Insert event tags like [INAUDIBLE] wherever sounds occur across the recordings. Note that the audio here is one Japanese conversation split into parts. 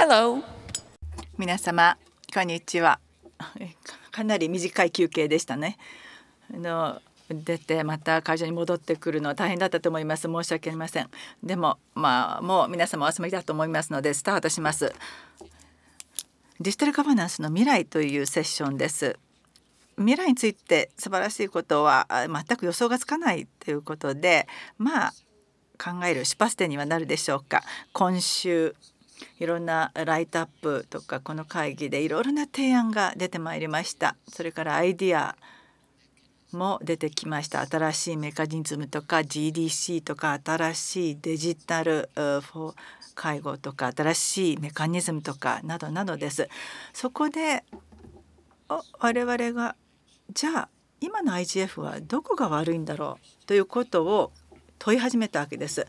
Hello. 皆様こんにちは。[LAUGHS] かなり短い休憩でしたね。あの出てまた会社に戻ってくるのは大変だったと思います申し訳ありませんでもまあもう皆様お集まりだと思いますのでスタートしますデジタルガバナンスの未来というセッションです未来について素晴らしいことは全く予想がつかないということでまあ考える出発点にはなるでしょうか今週いろんなライトアップとかこの会議でいろいろな提案が出てまいりましたそれからアイディアも出てきました新しいメカニズムとか GDC とか新しいデジタル会合とか新しいメカニズムとかなどなどですそこでお我々がじゃあ今の IGF はどこが悪いんだろうということを問い始めたわけです。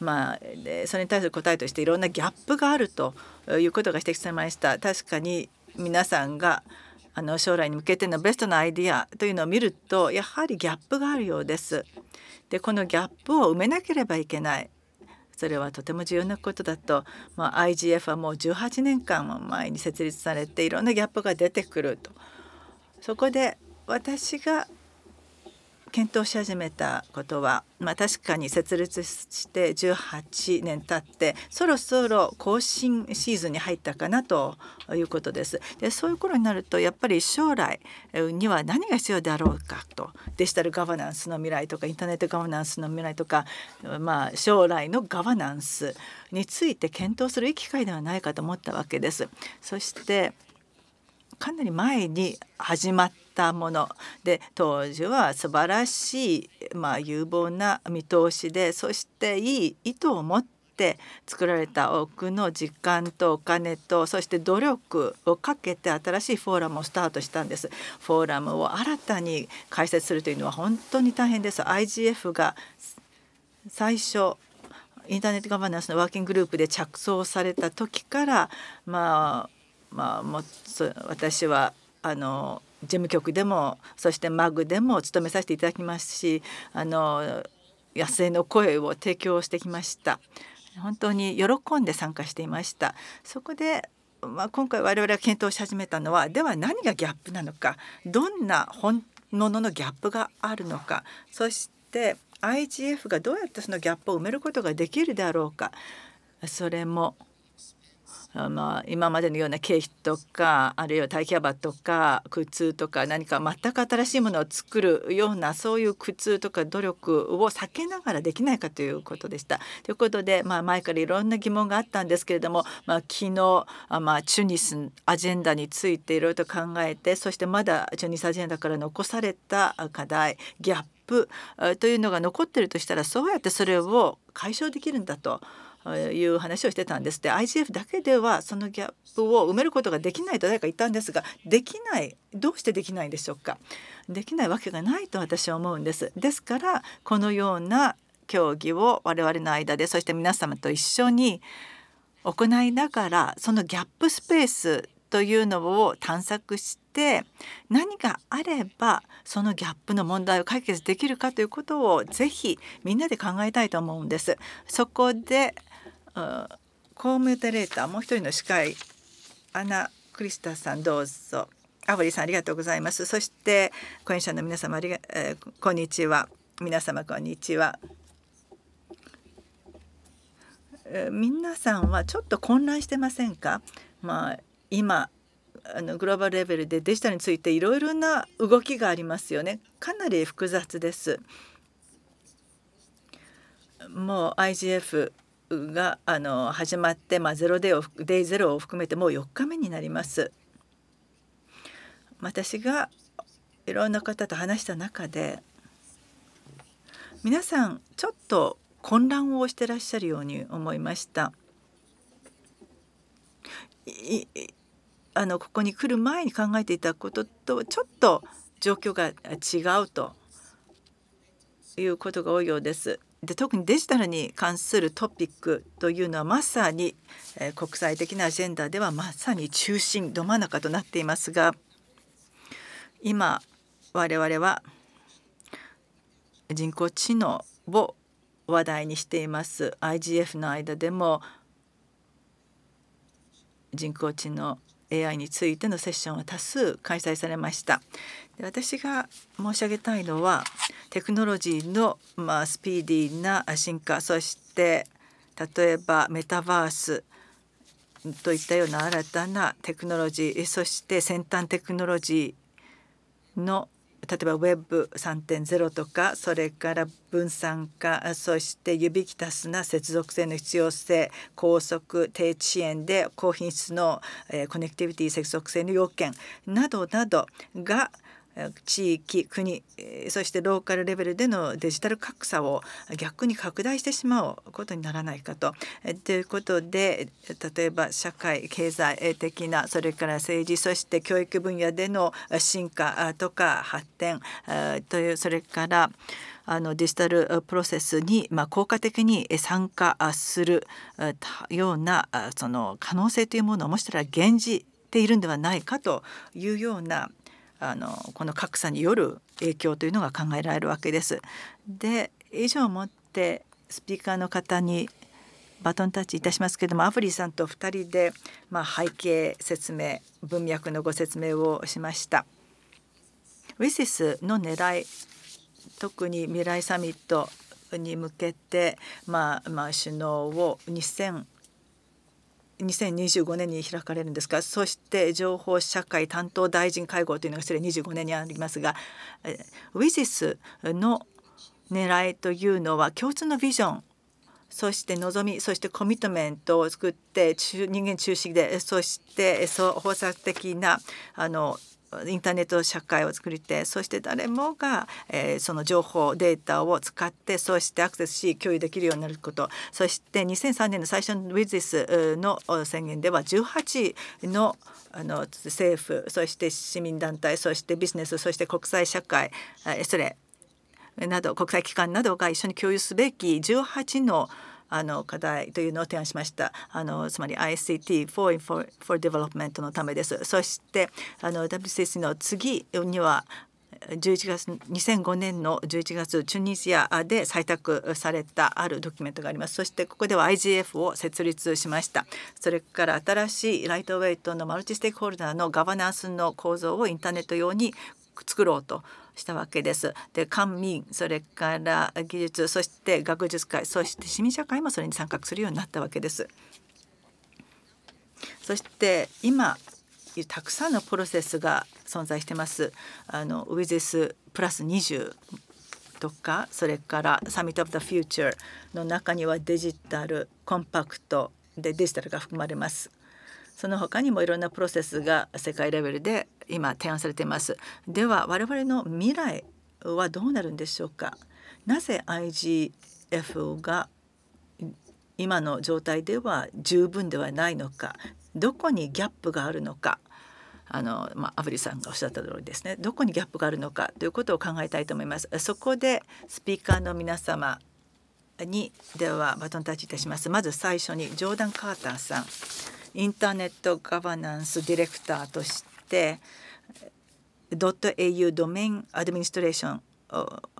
まあ、それに対する答えとしていろんなギャップがあるということが指摘されました。確かに皆さんがあの将来に向けてのベストなアイディアというのを見るとやはりギャップがあるようです。でこのギャップを埋めなければいけないそれはとても重要なことだと、まあ、IGF はもう18年間前に設立されていろんなギャップが出てくると。そこで私が検討し始めたことは、まあ、確かに設立して18年経ってそろそろ更新シーズンに入ったかなということです。でそういう頃になるとやっぱり将来には何が必要であろうかとデジタルガバナンスの未来とかインターネットガバナンスの未来とか、まあ、将来のガバナンスについて検討する機会ではないかと思ったわけです。そしてかなり前に始まったもので当時は素晴らしい、まあ、有望な見通しでそしていい意図を持って作られた多くの時間とお金とそして努力をかけて新しいフォーラムをスタートしたんです。フォーラムを新たに開設するというのは本当に大変です。IGF が最初インターネットガバナンスのワーキンググループで着想された時から、まあ、まあ、も私はあの事務局でもそしてマグでも務めさせていただきますしあの野生の声を提供してきました本当に喜んで参加していましたそこでまあ、今回我々が検討し始めたのはでは何がギャップなのかどんな本物のギャップがあるのかそして IGF がどうやってそのギャップを埋めることができるであろうかそれもまあ、今までのような経費とかあるいは待機幅とか苦痛とか何か全く新しいものを作るようなそういう苦痛とか努力を避けながらできないかということでした。ということで、まあ、前からいろんな疑問があったんですけれども、まあ、昨日、まあ、チュニスアジェンダについていろいろと考えてそしてまだチュニスアジェンダから残された課題ギャップというのが残ってるとしたらそうやってそれを解消できるんだと。いう話をしてたんですで IGF だけではそのギャップを埋めることができないと誰か言ったんですができないどうしてできないんでしょうかできないわけがないと私は思うんですですからこのような競技を我々の間でそして皆様と一緒に行いながらそのギャップスペースというのを探索して何があればそのギャップの問題を解決できるかということをぜひみんなで考えたいと思うんです。そこでコームデレーターもう一人の司会アナ・クリスタさんどうぞアボリさんありがとうございますそして婚姻者の皆様ありが、えー、こんにちは皆様こんにちは、えー、皆さんはちょっと混乱してませんかまあ今あのグローバルレベルでデジタルについていろいろな動きがありますよねかなり複雑ですもう IGF があの始まって、まあ、ゼロデイをデイゼロを含めてもう4日目になります。私がいろんな方と話した中で皆さんちょっと混乱をしてらっしゃるように思いました。あのここに来る前に考えていたこととちょっと状況が違うということが多いようです。で特にデジタルに関するトピックというのはまさに、えー、国際的なアジェンダではまさに中心ど真ん中となっていますが今我々は人工知能を話題にしています IGF の間でも人工知能 AI についてのセッションは多数開催されました私が申し上げたいのはテクノロジーの、まあ、スピーディーな進化そして例えばメタバースといったような新たなテクノロジーそして先端テクノロジーの例えば Web3.0 とかそれから分散化そして指きたすな接続性の必要性高速低遅延で高品質のコネクティビティ接続性の要件などなどが地域国そしてローカルレベルでのデジタル格差を逆に拡大してしまうことにならないかと。ということで例えば社会経済的なそれから政治そして教育分野での進化とか発展というそれからあのデジタルプロセスに、まあ、効果的に参加するようなその可能性というものをもしかしたら現じているんではないかというようなあのこの格差による影響というのが考えられるわけです。で以上をもってスピーカーの方にバトンタッチいたしますけれどもアフリさんと2人で、まあ、背景説明文脈のご説明をしました。ウィシスの狙い特に未来サミットに向けて、まあまあ、首脳を2025年に開かれるんですがそして情報社会担当大臣会合というのがでに25年にありますがウィジスの狙いというのは共通のビジョンそして望みそしてコミットメントを作って人間中心でそして創作的なあのインターネット社会を作りてそして誰もが、えー、その情報データを使ってそしてアクセスし共有できるようになることそして2003年の最初のウィ i スの宣言では18のあの政府そして市民団体そしてビジネスそして国際社会それなど国際機関などが一緒に共有すべき18のあの課題というのを提案しましたあのつまり ICT for, for, for Development のためですそしてあの WCC の次には11月2005年の11月チュニジアで採択されたあるドキュメントがありますそしてここでは IGF を設立しましたそれから新しいライトウェイトのマルチステークホルダーのガバナンスの構造をインターネット用に作ろうとしたわけです。で官民それから技術そして学術界そして市民社会もそれに参画するようになったわけです。そして今たくさんのプロセスが存在してます。あのウィズスプラス20とかそれからサミット・オブ・ザ・フューチャーの中にはデジタルコンパクトでデジタルが含まれます。その他にもいろんなプロセスが世界レベルで今提案されていますでは我々の未来はどうなるんでしょうかなぜ IGF が今の状態では十分ではないのかどこにギャップがあるのかあの、まあ、アブリさんがおっしゃった通りですねどこにギャップがあるのかということを考えたいと思います。そこでスピーカーの皆様にではバトンタッチいたします。まず最初にジョーダン・カーターさんインターネットガバナンスディレクターとしてドット .au ドメインアドミニストレーション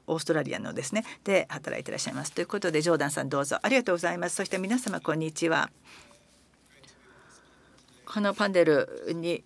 オーストラリアのですねで働いていらっしゃいますということでジョーダンさんどうぞありがとうございますそして皆様こんにちはこのパネルに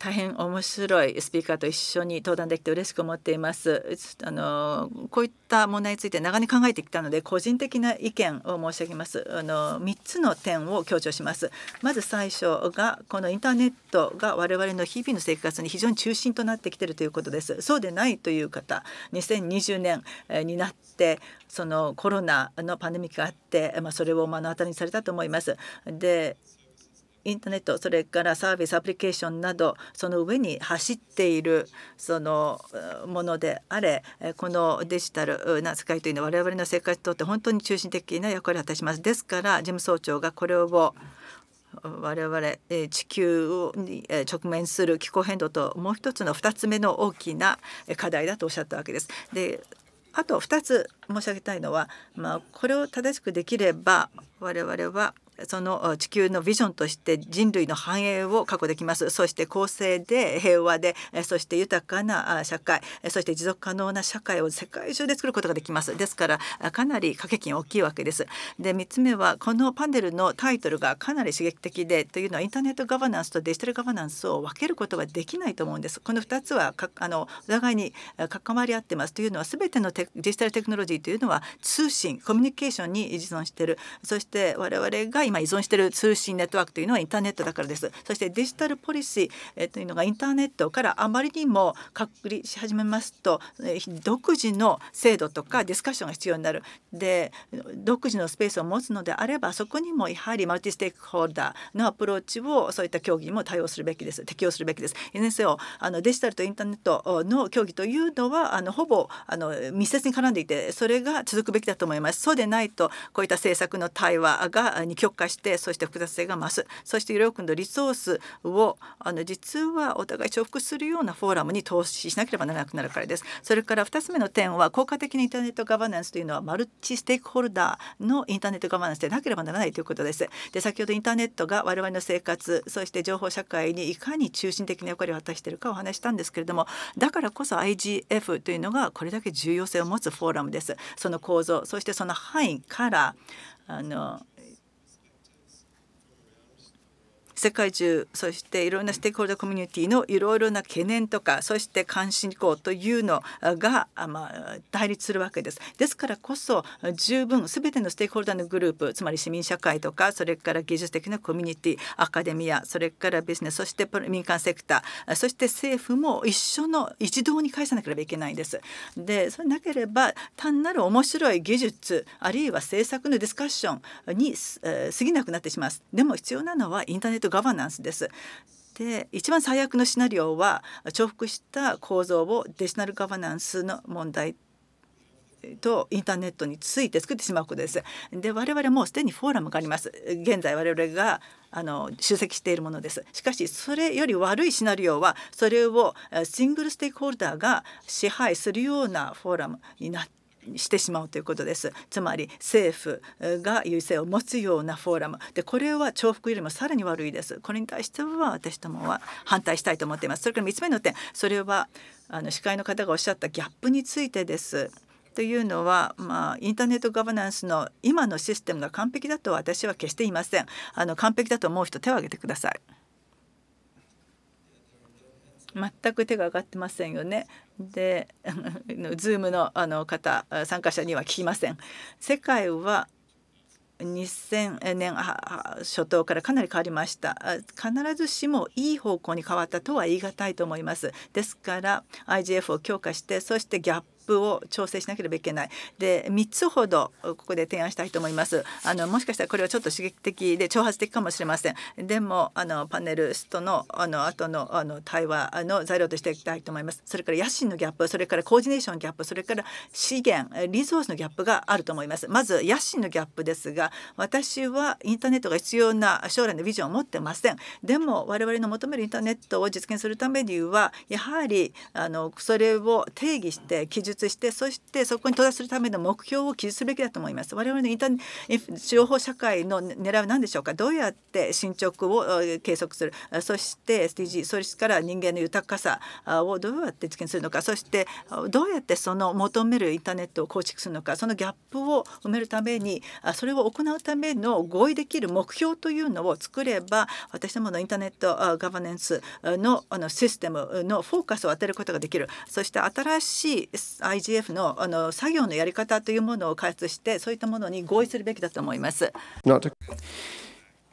大変面白いスピーカーと一緒に登壇できて嬉しく思っていますあのこういった問題について長年考えてきたので個人的な意見を申し上げますあの3つの点を強調しますまず最初がこのインターネットが我々の日々の生活に非常に中心となってきているということですそうでないという方2020年になってそのコロナのパンデミックがあって、まあ、それを目の当たりにされたと思いますでインターネットそれからサービスアプリケーションなどその上に走っているそのものであれこのデジタルな世界というのは我々の生活にとって本当に中心的な役割を果たします。ですから事務総長がこれを我々地球に直面する気候変動ともう一つの2つ目の大きな課題だとおっしゃったわけです。であと2つ申し上げたいのは、まあ、これを正しくできれば我々はその地球のビジョンとして人類の繁栄を確保できますそして公正で平和でそして豊かな社会そして持続可能な社会を世界中で作ることができますですからかなり掛け金大きいわけですで3つ目はこのパネルのタイトルがかなり刺激的でというのはインターネットガバナンスとデジタルガバナンスを分けることができないと思うんですこの2つはかあのお互いに関わり合ってますというのは全てのデジタルテクノロジーというのは通信コミュニケーションに依存しているそして我々が今依存している通信ネットワークというのはインターネットだからです。そしてデジタルポリシーというのがインターネットからあまりにも隔離し始めますと独自の制度とかディスカッションが必要になる。で独自のスペースを持つのであればそこにもやはりマルチステークホルダーのアプローチをそういった協議にも対応するべきです適用するべきです。いずれにせよあのデジタルとインターネットの協議というのはあのほぼあの密接に絡んでいてそれが続くべきだと思います。そうでないとこういった政策の対話が二極化してそして複雑性が増すそして医療君のリソースをあの実はお互い重複するようなフォーラムに投資しなければならなくなるからです。それから2つ目の点は効果的にインターネットガバナンスというのはマルチステークホルダーのインターネットガバナンスでなければならないということです。で先ほどインターネットが我々の生活そして情報社会にいかに中心的な役割を果たしているかお話したんですけれどもだからこそ IGF というのがこれだけ重要性を持つフォーラムです。その構造そしてその範囲からあの世界中そしていろんなステークホルダーコミュニティのいろいろな懸念とかそして関心事項というのが、まあ、対立するわけです。ですからこそ十分全てのステークホルダーのグループつまり市民社会とかそれから技術的なコミュニティアカデミアそれからビジネスそして民間セクターそして政府も一緒の一堂に返さなければいけないんです。でそれなければ単なる面白い技術あるいは政策のディスカッションに過ぎなくなってしまう。でも必要なのはインターネットガバナンスです。で一番最悪のシナリオは重複した構造をデジタルガバナンスの問題とインターネットについて作ってしまうことです。で我々もうすでにフォーラムがあります。現在我々があの集積しているものです。しかしそれより悪いシナリオはそれをシングルステークホルダーが支配するようなフォーラムになってしてしまうということですつまり政府が優勢を持つようなフォーラムでこれは重複よりもさらに悪いですこれに対しては私どもは反対したいと思っていますそれから3つ目の点それはあの司会の方がおっしゃったギャップについてですというのは、まあ、インターネットガバナンスの今のシステムが完璧だと私は決していませんあの完璧だと思う人手を挙げてください。全く手が上がってませんよね。で、ズームのあの方参加者には聞きません。世界は2000年初頭からかなり変わりました必ずしもいい方向に変わったとは言い難いと思いますですから IGF を強化してそしてギャップを調整しなければいけないで3つほどここで提案したいと思いますあのもしかしたらこれはちょっと刺激的で挑発的かもしれませんでもあのパネルストのあの後のあの対話の材料としていきたいと思いますそれから野心のギャップそれからコーディネーションギャップそれから資源リソースのギャップがあると思いますまず野心のギャップですが私はインターネットが必要な将来のビジョンを持ってませんでも我々の求めるインターネットを実現するためにはやはりあのそれを定義して基準述してそしてそこに到達するための目標を記述すべきだと思います。我々のインター情報社会の狙いは何でしょうかどうやって進捗を計測するそして SDG それから人間の豊かさをどうやって実現するのかそしてどうやってその求めるインターネットを構築するのかそのギャップを埋めるためにそれを行うための合意できる目標というのを作れば私どものインターネットガバネンスののシステムのフォーカスを当てることができるそして新しい IGF のあの作業のやり方というものを開発してそういったものに合意するべきだと思います。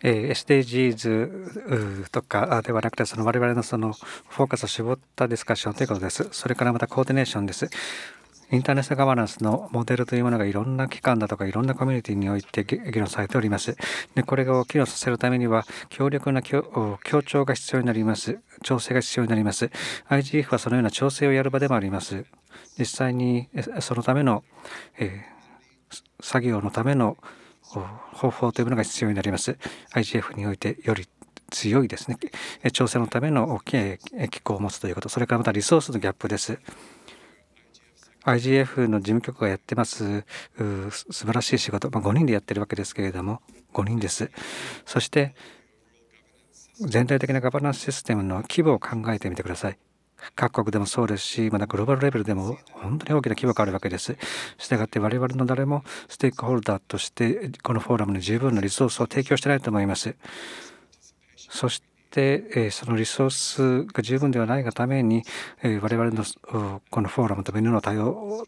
えー、SDGs とかではなくてその我々のそのフォーカスを絞ったディスカッションということです。それからまたコーディネーションです。インターネットガバナンスのモデルというものがいろんな機関だとかいろんなコミュニティにおいて議論されております。でこれを機能させるためには強力な協調が必要になります。調整が必要になります。IGF はそのような調整をやる場でもあります。実際にそのための、えー、作業のための方法というものが必要になります。IGF においてより強いですね調整のための機構を持つということそれからまたリソースのギャップです。IGF の事務局がやってます素晴らしい仕事、まあ、5人でやってるわけですけれども5人ですそして全体的なガバナンスシステムの規模を考えてみてください各国でもそうですし、またグローバルレベルでも本当に大きな規模があるわけです。したがって我々の誰もステークホルダーとしてこのフォーラムに十分なリソースを提供してないと思います。そして、そのリソースが十分ではないがために、我々のこのフォーラムとニューの対応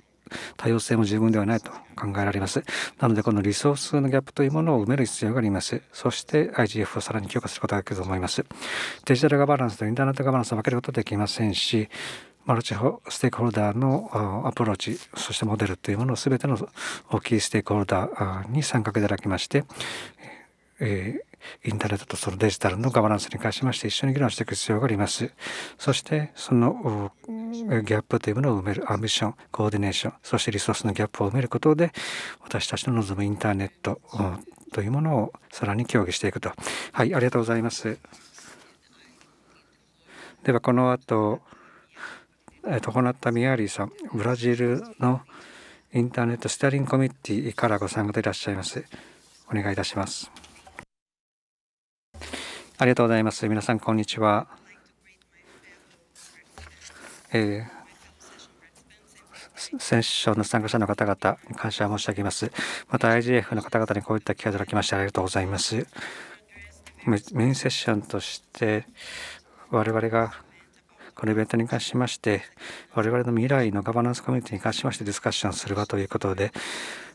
多様性も十分ではないと考えられます。なので、このリソースのギャップというものを埋める必要があります。そして IGF をさらに強化することができると思います。デジタルガバナンスとインターネットガバナンスを分けることはできませんし、マルチステークホルダーのアプローチ、そしてモデルというものを全ての大きいステークホルダーに参画いただきまして、えーインターネットとそのデジタルのガバナンスに関しまして一緒に議論していく必要があります。そしてそのギャップというものを埋めるアンビション、コーディネーション、そしてリソースのギャップを埋めることで私たちの望むインターネットというものをさらに協議していくと。はい、ありがとうございます。ではこの後、えー、行ったミアリーさん、ブラジルのインターネットステアリングコミュニティからご参加でいらっしゃいます。お願いいたします。ありがとうございます。皆さん、こんにちは。えーセッションの参加者の方々に感謝申し上げます。また IGF の方々にこういった機会をいただきましてありがとうございます。メインセッションとして我々がこのイベントに関しまして我々の未来のガバナンスコミュニティに関しましてディスカッションする場ということで、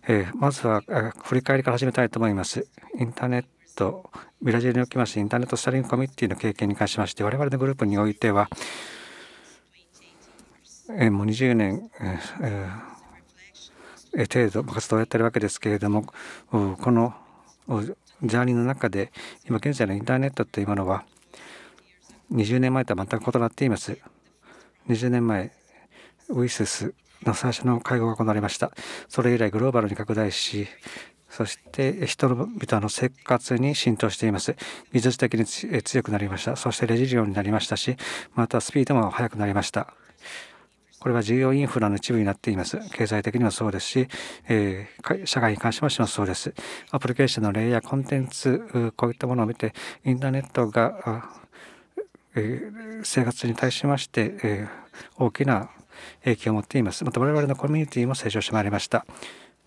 えー、まずは振り返りから始めたいと思います。インターネットとブラジルにおきましてインターネットスタリングコミュニティの経験に関しまして我々のグループにおいてはもう20年程度活動をやってるわけですけれどもこのジャーニーの中で今現在のインターネットというものは20年前とは全く異なっています。20年前ウイススの最初の会合が行われました。それ以来グローバルに拡大し、そして人々の生活に浸透しています技術的に強くなりましたそしてレジリオンになりましたしまたスピードも速くなりましたこれは重要インフラの一部になっています。経済的にもそうですし、えー、社会に関しましてもそうです。アプリケーションの例やコンテンツ、こういったものを見て、インターネットが、えー、生活に対しまして、えー、大きな影響を持っています。また我々のコミュニティも成長してまいりました。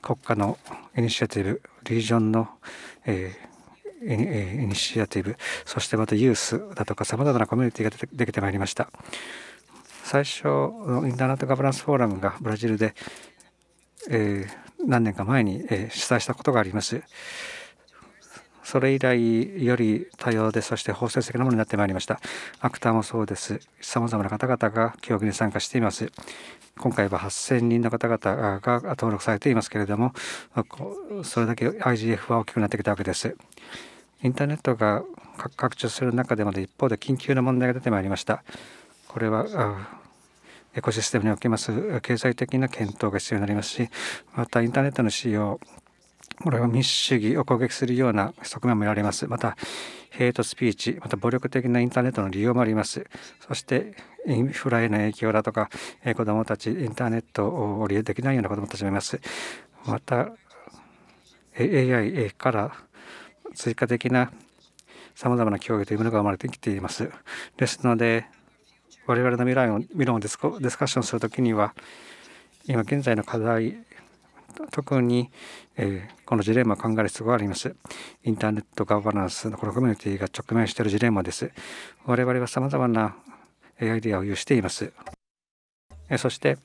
国家のイニシアティブリージョンの、えー、イニシアティブそしてまたユースだとかさまざまなコミュニティができてまいりました最初のインターネットガバナンスフォーラムがブラジルで、えー、何年か前に、えー、主催したことがありますそれ以来より多様でそして包摂的なものになってまいりましたアクターもそうですさまざまな方々が競技に参加しています今回は8000人の方々が登録されていますけれどもそれだけ IGF は大きくなってきたわけです。インターネットが拡張する中でも一方で緊急の問題が出てまいりました。これはエコシステムにおけます経済的な検討が必要になりますしまたインターネットの使用これは民主主義を攻撃するような側面もあられます。また、ヘイトスピーチ、また暴力的なインターネットの利用もあります。そして、インフラへの影響だとか、え子どもたち、インターネットを利用できないような子どもたちもいます。また、AI から追加的なさまざまな脅威というものが生まれてきています。ですので、我々の未来を、未論をディスカッションするときには、今現在の課題特に、えー、このジレンマを考える必要があります。インターネットガバナンスのこのコミュニティが直面しているジレンマです。我々は様々なアイデアを有しています。えー、そして、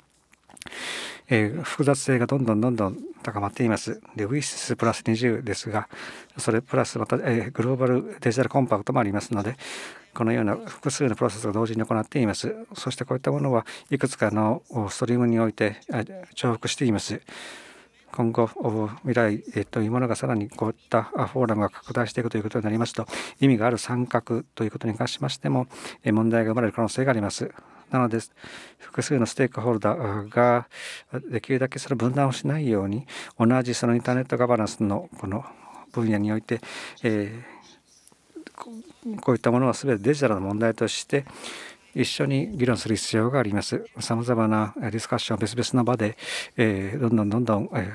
えー、複雑性がどんどんどんどん高まっています。で、ウィススプラス20ですが、それプラスまた、えー、グローバルデジタルコンパクトもありますので、このような複数のプロセスを同時に行っています。そしてこういったものはいくつかのストリームにおいて重複しています。今後未来、えー、というものがさらにこういったフォーラムが拡大していくということになりますと意味がある参画ということに関しましても、え問題が生まれる可能性があります。なので複数のステークホルダーができるだけその分断をしないように同じそのインターネットガバナンスのこの分野において、えーこういったものは全てデジタルの問題として、一緒に議論する必要があります。さまざまなディスカッション別々の場で、えー、どんどんどんどん、え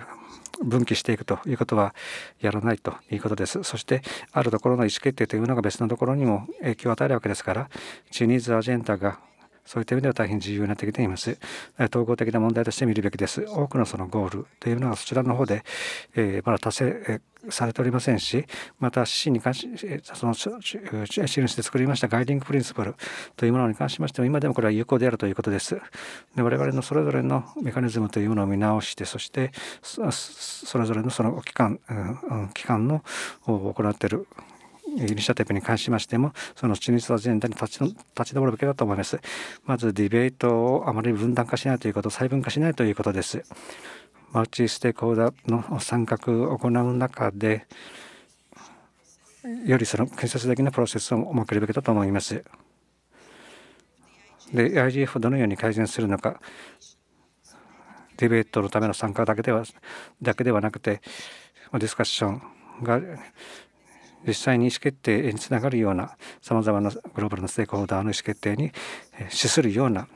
ー、分岐していくということはやらないということです。そしてあるところの意思決定というのが別のところにも影響を与えるわけですからチュニーズアジェンダがそういった意味では大変重要になってきています。統合的な問題として見るべきです。多くのそのゴールというのはそちらの方で、えー、まだ達成、えー、されておりませんし、また指針に関し、その指しで作りましたガイディングプリンシプルというものに関しましても、今でもこれは有効であるということです。で我々のそれぞれのメカニズムというものを見直して、そしてそれぞれのその機関、うん、機関の行っているギリシャテープに関しましてもその中立アジェンダに立ちの立ち止まるべきだと思いますまずディベートをあまり分断化しないということ細分化しないということですマルチステークホルダーの参画を行う中でよりその建設的なプロセスを設けるべきだと思いますで IGF をどのように改善するのかディベートのための参加だけではだけではなくてディスカッションが実際に意思決定につながるようなさまざまなグローバルなステークホルダーの意思決定に資するような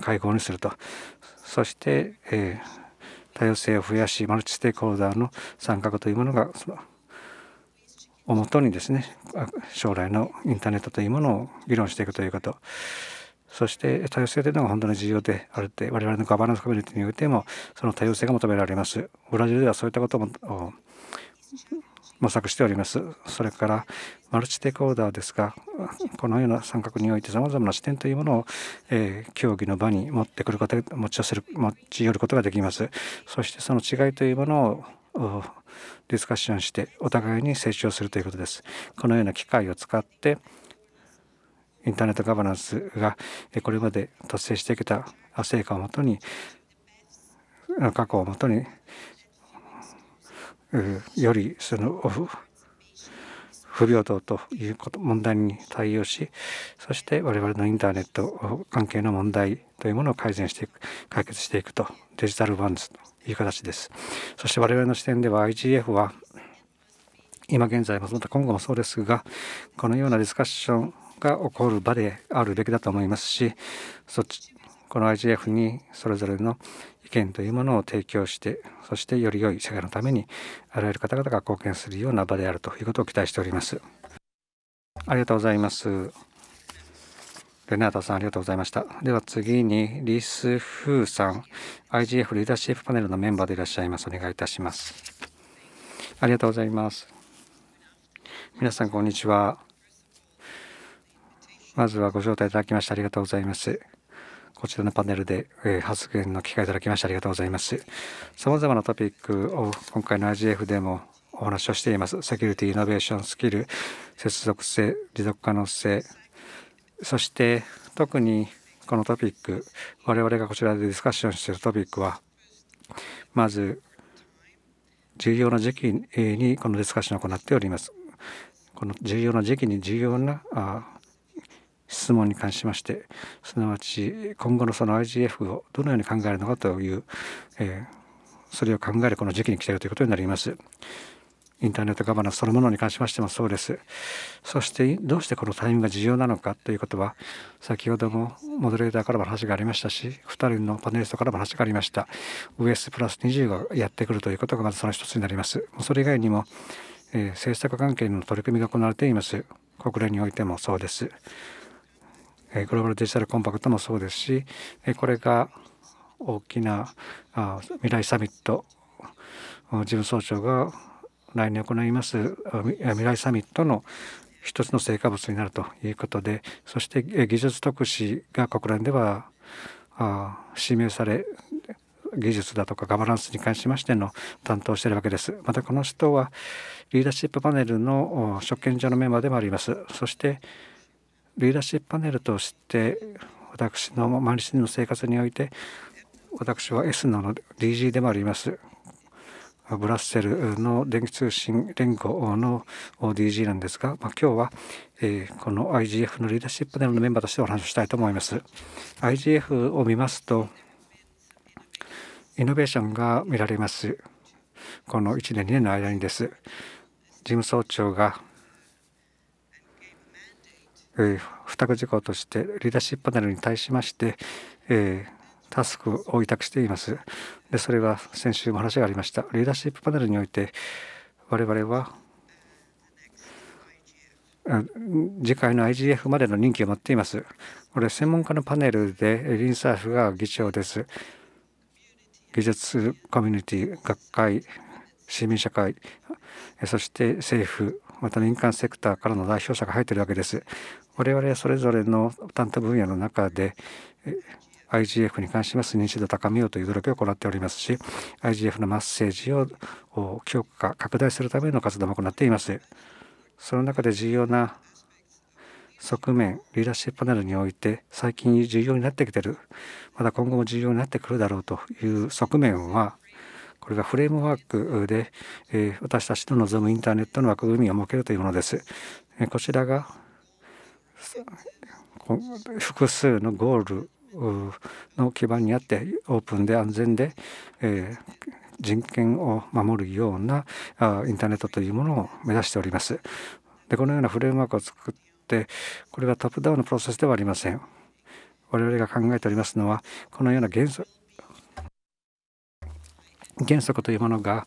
会合にするとそして、え多様性を増やしマルチステークホルダーの参画というものがそのをもとにですね将来のインターネットというものを議論していくということそして多様性というのが本当に重要であるって我々のガバナンスコミュニティにおいてもその多様性が求められます。ブラジルではそういったことも模索しております。それからマルチテコーダーですがこのような三角においてさまざまな視点というものを、えー、競技の場に持ってくること持ち寄せる持ち寄ることができます。そしてその違いというものをディスカッションしてお互いに成長するということです。このような機会を使ってインターネットガバナンスがこれまで達成してきた成果をもとに過去をもとによりその不平等ということ問題に対応しそして我々のインターネット関係の問題というものを改善していく解決していくとデジタルワンズという形ですそして我々の視点では IGF は今現在もまた今後もそうですがこのようなディスカッションが起こる場であるべきだと思いますしそっちこの IGF にそれぞれの意見というものを提供してそしてより良い社会のためにあらゆる方々が貢献するような場であるということを期待しておりますありがとうございますレナータさんありがとうございましたでは次にリス・フーさん IGF リーダーシップパネルのメンバーでいらっしゃいますお願いいたしますありがとうございます皆さんこんにちはまずはご招待いただきましてありがとうございますこちらのパネルで、え発言の機会いただきましてありがとうございます。様々なトピックを今回の IGF でもお話をしています。セキュリティ、イノベーション、スキル、接続性、持続可能性、そして特にこのトピック、我々がこちらでディスカッションしているトピックは、まず、重要な時期にこのディスカッションを行っております。この重要な時期に重要な質問に関しましてすなわち今後のその IGF をどのように考えるのかという、えー、それを考えるこの時期に来ているということになります。インターネットガバナンスそのものに関しましてもそうです。そしてどうしてこのタイミングが重要なのかということは先ほどもモデレーターからも話がありましたし2人のパネリストからも話がありました US プラス20がやってくるということがまずその一つになります。それ以外にも、えー、政策関係の取り組みが行われています。国連においてもそうです。グローバルデジタルコンパクトもそうですしこれが大きな未来サミット事務総長が来年行います未来サミットの一つの成果物になるということでそして技術特使が国連では指名され技術だとかガバナンスに関しましての担当しているわけです。またこの人はリーダーシップパネルの職権上のメンバーでもあります。そしてリーダーシップパネルとして私の毎日の生活において私は S なの DG でもありますブラッセルの電気通信連合の DG なんですが、まあ、今日は、えー、この IGF のリーダーシップパネルのメンバーとしてお話をしたいと思います IGF を見ますとイノベーションが見られますこの1年2年の間にです事務総長がえー、付託事項としてリーダーシップパネルに対しまして、えー、タスクを委託しています。でそれは先週も話がありました。リーダーシップパネルにおいて我々は次回の IGF までの任期を待っています。これ専門家のパネルでリンサーフが議長です。技術コミュニティ、学会、市民社会、そして政府、また民間セクターからの代表者が入っているわけです。我々はそれぞれの担当分野の中で IGF に関します認知度を高めようという努力を行っておりますし IGF のマッセージを強化拡大するための活動も行っています。その中で重要な側面リーダーシップパネルにおいて最近重要になってきてるまだ今後も重要になってくるだろうという側面はこれがフレームワークで、え私たちの望むインターネットの枠組みを設けるというものです。えこちらが複数のゴールの基盤にあってオープンで安全で、え人権を守るようなあインターネットというものを目指しております。でこのようなフレームワークを作ってこれはトップダウンのプロセスではありません。我々が考えておりますのはこのような原則原則というものが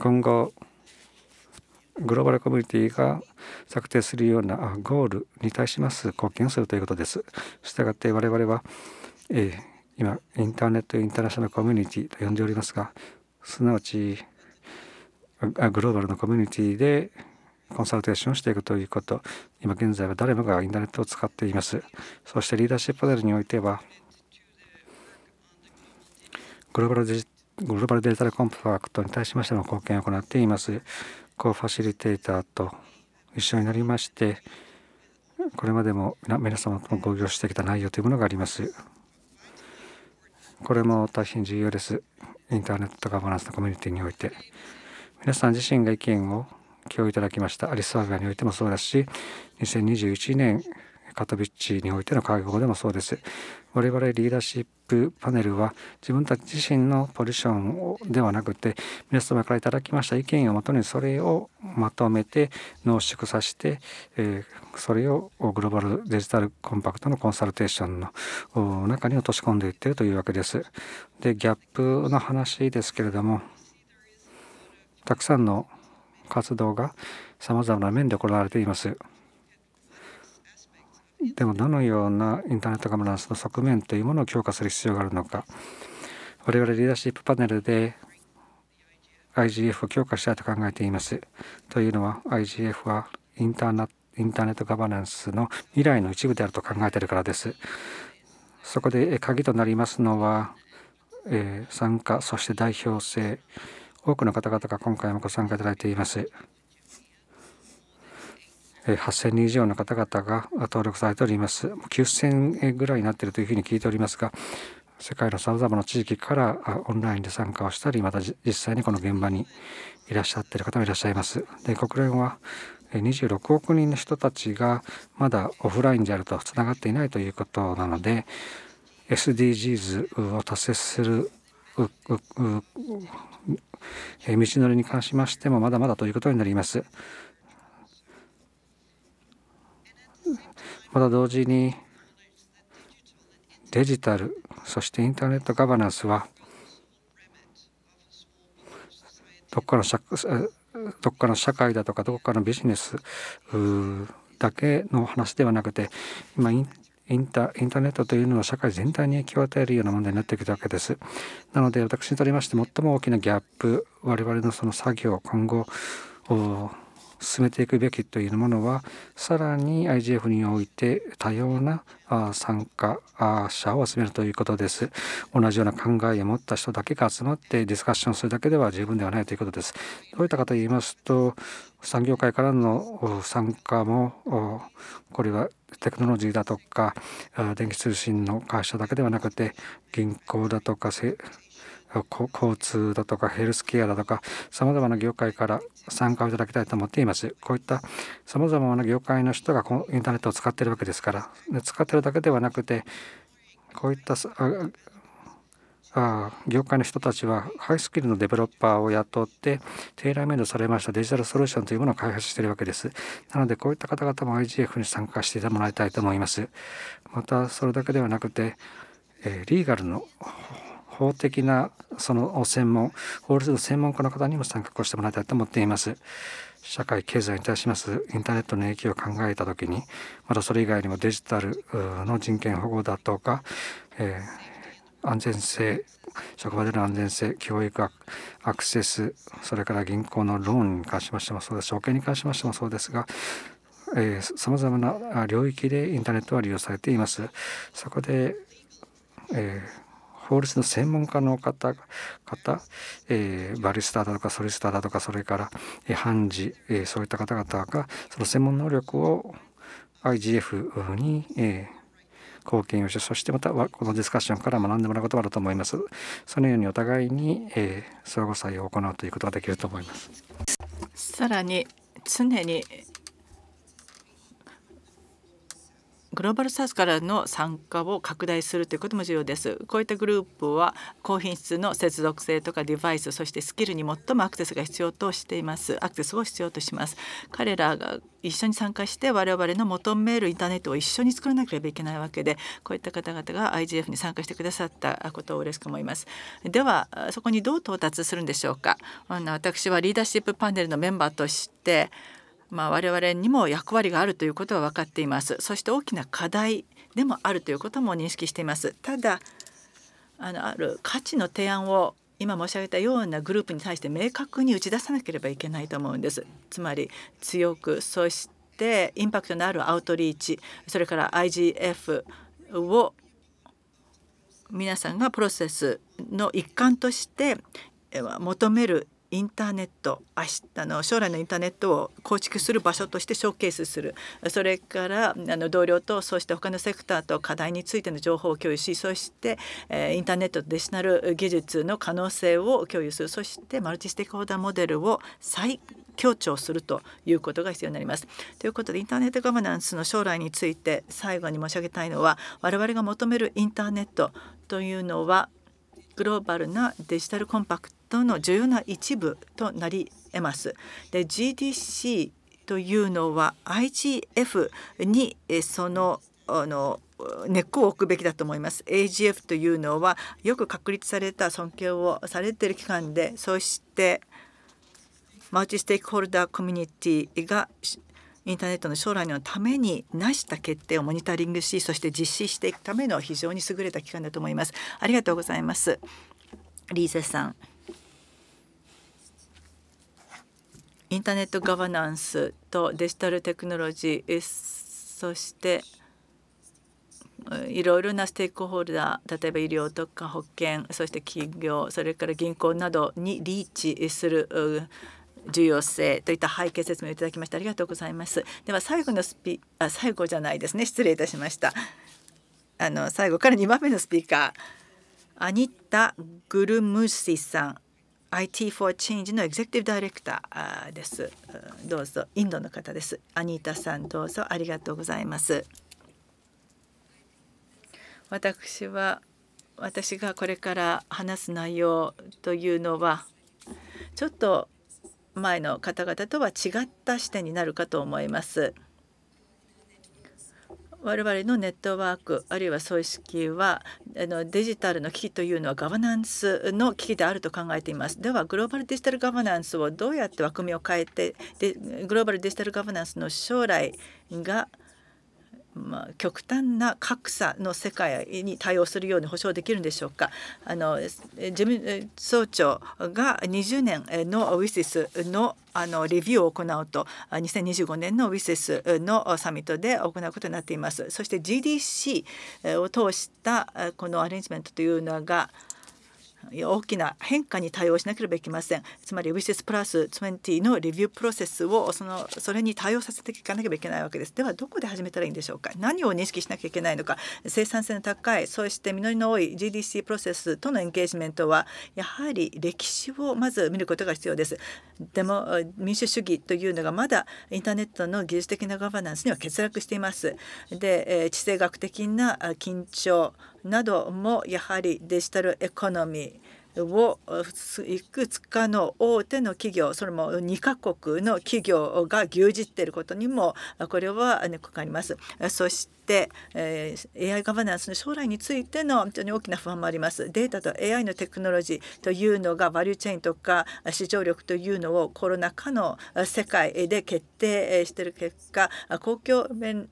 今後グローバルコミュニティが策定するようなゴールに対します貢献をするということです。したがって我々は、えー、今インターネットインターナショナルコミュニティと呼んでおりますがすなわちグローバルのコミュニティでコンサルテーションをしていくということ今現在は誰もがインターネットを使っていますそしてリーダーシップパネルにおいてはグローバルデジグローバルデジタルコンパクトに対しましての貢献を行っています。コーファシリテーターと一緒になりまして、これまでも皆様とも合議してきた内容というものがあります。これも大変重要です。インターネットガバナンスのコミュニティにおいて。皆さん自身が意見を共有いただきました。アリスワーガにおいてもそうですし、2021年カトビッチにおいての会合でもそうです。我々リーダーシップパネルは自分たち自身のポジションではなくて皆様からいただきました意見をもとにそれをまとめて濃縮させて、えそれをグローバルデジタルコンパクトのコンサルテーションの中に落とし込んでいっているというわけです。でギャップの話ですけれどもたくさんの活動がさまざまな面で行われています。でもどのようなインターネットガバナンスの側面というものを強化する必要があるのか我々リーダーシップパネルで IGF を強化したいと考えています。というのは IGF はインターナインターネットガバナンスの未来の一部であると考えているからです。そこで鍵となりますのは、えー、参加そして代表性多くの方々が今回もご参加いただいています。8000人以上の方々が登録されております。9000ぐらいになっているというふうに聞いておりますが、世界のさまざまな地域からオンラインで参加をしたり、また実際にこの現場にいらっしゃっている方もいらっしゃいます。で国連は26億人の人たちがまだオフラインであるとつながっていないということなので SDGs を達成する道のりに関しましてもまだまだということになります。また同時にデジタルそしてインターネットガバナンスはどっかの社どっかの社会だとかどこかのビジネスだけの話ではなくて今インインターネットというのは社会全体に影響を与えるような問題になってきたわけです。なので私にとりまして最も大きなギャップ我々のその作業今後進めていくべきというものはさらに IGF において多様な参加者を集めるということです同じような考えを持った人だけが集まってディスカッションするだけでは十分ではないということですどういったかと言いますと産業界からの参加もこれはテクノロジーだとか電気通信の会社だけではなくて銀行だとか交通だとかヘルスケアだとかさまざまな業界から参加をいただきたいと思っていますこういったさまざまな業界の人がこのインターネットを使っているわけですから使ってるだけではなくてこういったあ業界の人たちはハイスキルのデベロッパーを雇ってテイラーメイドされましたデジタルソリューションというものを開発しているわけです。なのでこういった方々も IGF に参加してもらいたいと思います。またそれだけではなくて、えリーガルの法的なその専門法律の専門家の方にも参加をしてもらいたいと思っています社会経済に対しますインターネットの影響を考えた時にまたそれ以外にもデジタルの人権保護だとか、えー、安全性職場での安全性教育アクセスそれから銀行のローンに関しましてもそうです証券に関しましてもそうですがさまざまな領域でインターネットは利用されています。そこで、えー法律の専門家の方々、えー、バリスタだとかソリスターだとかそれから、えー、判事、えー、そういった方々がその専門能力を IGF に、えー貢献をしてそしてまたこのディスカッションから学んでもらうことがあると思いますそのようにお互いに、えー、相互作用を行うということができると思いますさらに常にグローバルサウスからの参加を拡大するということも重要です。こういったグループは高品質の接続性とかデバイスそしてスキルに最もアクセスが必要としています。アクセスを必要とします。彼らが一緒に参加して我々の求めるインターネットを一緒に作らなければいけないわけでこういった方々が IGF に参加してくださったことを嬉しく思いますではそこにどう到達するんでしょうかあの私はリーダーシップパネルのメンバーとしてまあ、我々にも役割があるということは分かっていますそして大きな課題でもあるということも認識していますただあのある価値の提案を今申し上げたようなグループに対して明確に打ち出さなければいけないと思うんですつまり強くそしてインパクトのあるアウトリーチそれから IGF を皆さんがプロセスの一環として求めるインターネット明日の将来のインターネットを構築する場所としてショーケースするそれからあの同僚とそうして他のセクターと課題についての情報を共有しそして、えー、インターネットデジタル技術の可能性を共有するそしてマルチステークホーダーモデルを再強調するということが必要になります。ということでインターネットガバナンスの将来について最後に申し上げたいのは我々が求めるインターネットというのはグローバルなデジタルコンパクトトの重要な一部となり得ます。で GDC というのは IGF にそのあの根っこを置くべきだと思います。AGF というのはよく確立された尊敬をされている機関でそしてマルチステークホルダーコミュニティがインターネットの将来のために成した決定をモニタリングしそして実施していくための非常に優れた機関だと思います。ありがとうございます。リーゼさんインターネットガバナンスとデジタルテクノロジーそしていろいろなステークホルダー例えば医療とか保険そして企業それから銀行などにリーチする重要性といった背景説明をいただきましてありがとうございます。では最後のスピあ最後じゃないですね失礼いたしました。あの最後から2番目のスピーカーアニッタ・グルムシさん IT for Change のエグゼクティブダイレクターです。どうぞインドの方です。アニータさんどうぞありがとうございます。私は私がこれから話す内容というのはちょっと前の方々とは違った視点になるかと思います。我々のネットワークあるいは組織はあのデジタルの危機というのはガバナンスの危機であると考えていますではグローバルデジタルガバナンスをどうやって枠組みを変えてでグローバルデジタルガバナンスの将来がまあ、極端な格差の世界に対応するように保障できるんでしょうか。あの事務総長が20年のウィシスのあのレビューを行うと2025年のウィセスのサミットで行うことになっていますそして GDC を通したこのアレンジメントというのが大きな変化に対応しなければいけませんつまりウ i シスプラス20のレビュープロセスをそのそれに対応させていかなければいけないわけですではどこで始めたらいいんでしょうか何を認識しなきゃいけないのか生産性の高いそして実りの多い GDC プロセスとのエンゲージメントはやはり歴史をまず見ることが必要ですでも民主主義というのがまだインターネットの技術的なガバナンスには欠落していますで地政学的な緊張などもやはりデジタルエコノミーをいくつかの大手の企業それも2カ国の企業が牛耳っていることにもこれはかかります。そしてえ AI ガバナンスの将来についての非常に大きな不安もあります。データと AI のテクノロジーというのがバリューチェーンとか市場力というのをコロナ禍の世界で決定している結果公共面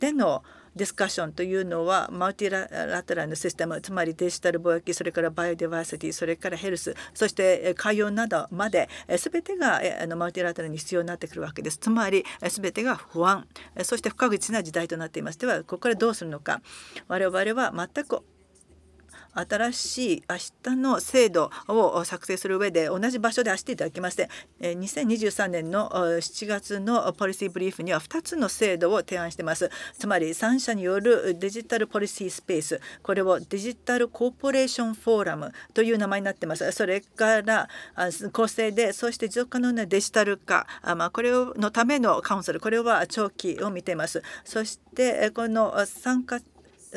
でのディスカッションというのはマルティララテラルのシステムつまりデジタル貿易それからバイオディバーシティそれからヘルスそして海洋などまで全てがマルティラテラルに必要になってくるわけですつまり全てが不安そして不確実な時代となっていましてはここからどうするのか我々は全く新しい明日の制度を作成する上で同じ場所で走っていただきまして2023年の7月のポリシーブリーフには2つの制度を提案してますつまり3社によるデジタルポリシースペースこれをデジタルコーポレーションフォーラムという名前になってますそれから構成でそして持続可能なデジタル化これのためのカウンセルこれは長期を見ていますそしてこの参加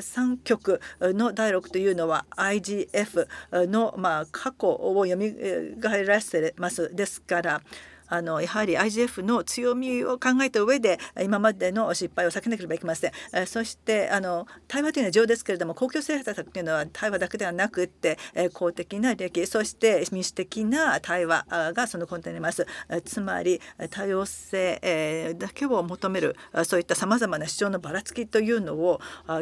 3局の第6というのは IGF のまあ過去を読みえらせますですからあのやはり IGF の強みを考えた上で今までの失敗を避けなければいけません。えそしてあの対話というのは上ですけれども公共政策というのは対話だけではなくて、え公的な利益そして民主的な対話がその根底にあります。えつまり多様性、えだけを求めるそういったさまざまな主張のばらつきというのをあ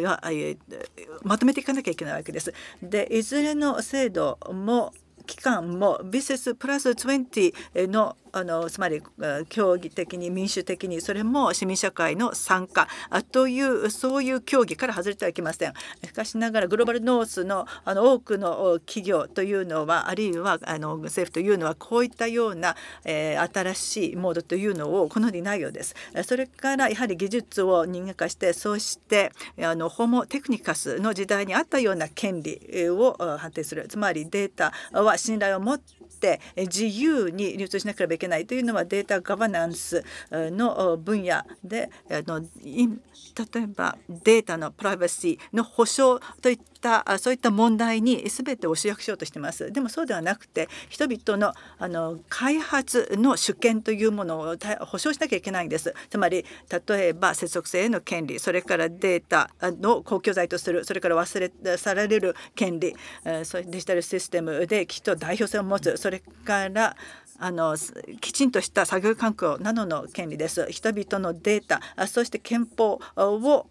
まとめていかなきゃいけないわけです。でいずれの制度も期間もビセスプラス20のあのつまり競技的に民主的にそれも市民社会の参加というそういう競技から外れてはいけません。しかしながらグローバルノースのあの多くの企業というのはあるいはあの政府というのはこういったような、えー、新しいモードというのを好んでいないようです。それからやはり技術を人間化してそしてあのホモテクニカスの時代にあったような権利を判定するつまりデータは信頼を持ってって自由に流通しなければいけないというのはデータガバナンスの分野であの例えばデータのプライバシーの保障といったたそういった問題に全てを集約しようとしてますでもそうではなくて人々のあの開発の主権というものを保障しなきゃいけないんですつまり例えば接続性への権利それからデータの公共財とするそれから忘れ去られる権利デジタルシステムできっと代表性を持つそれからあのきちんとした作業環境などの権利です人々のデータそして憲法を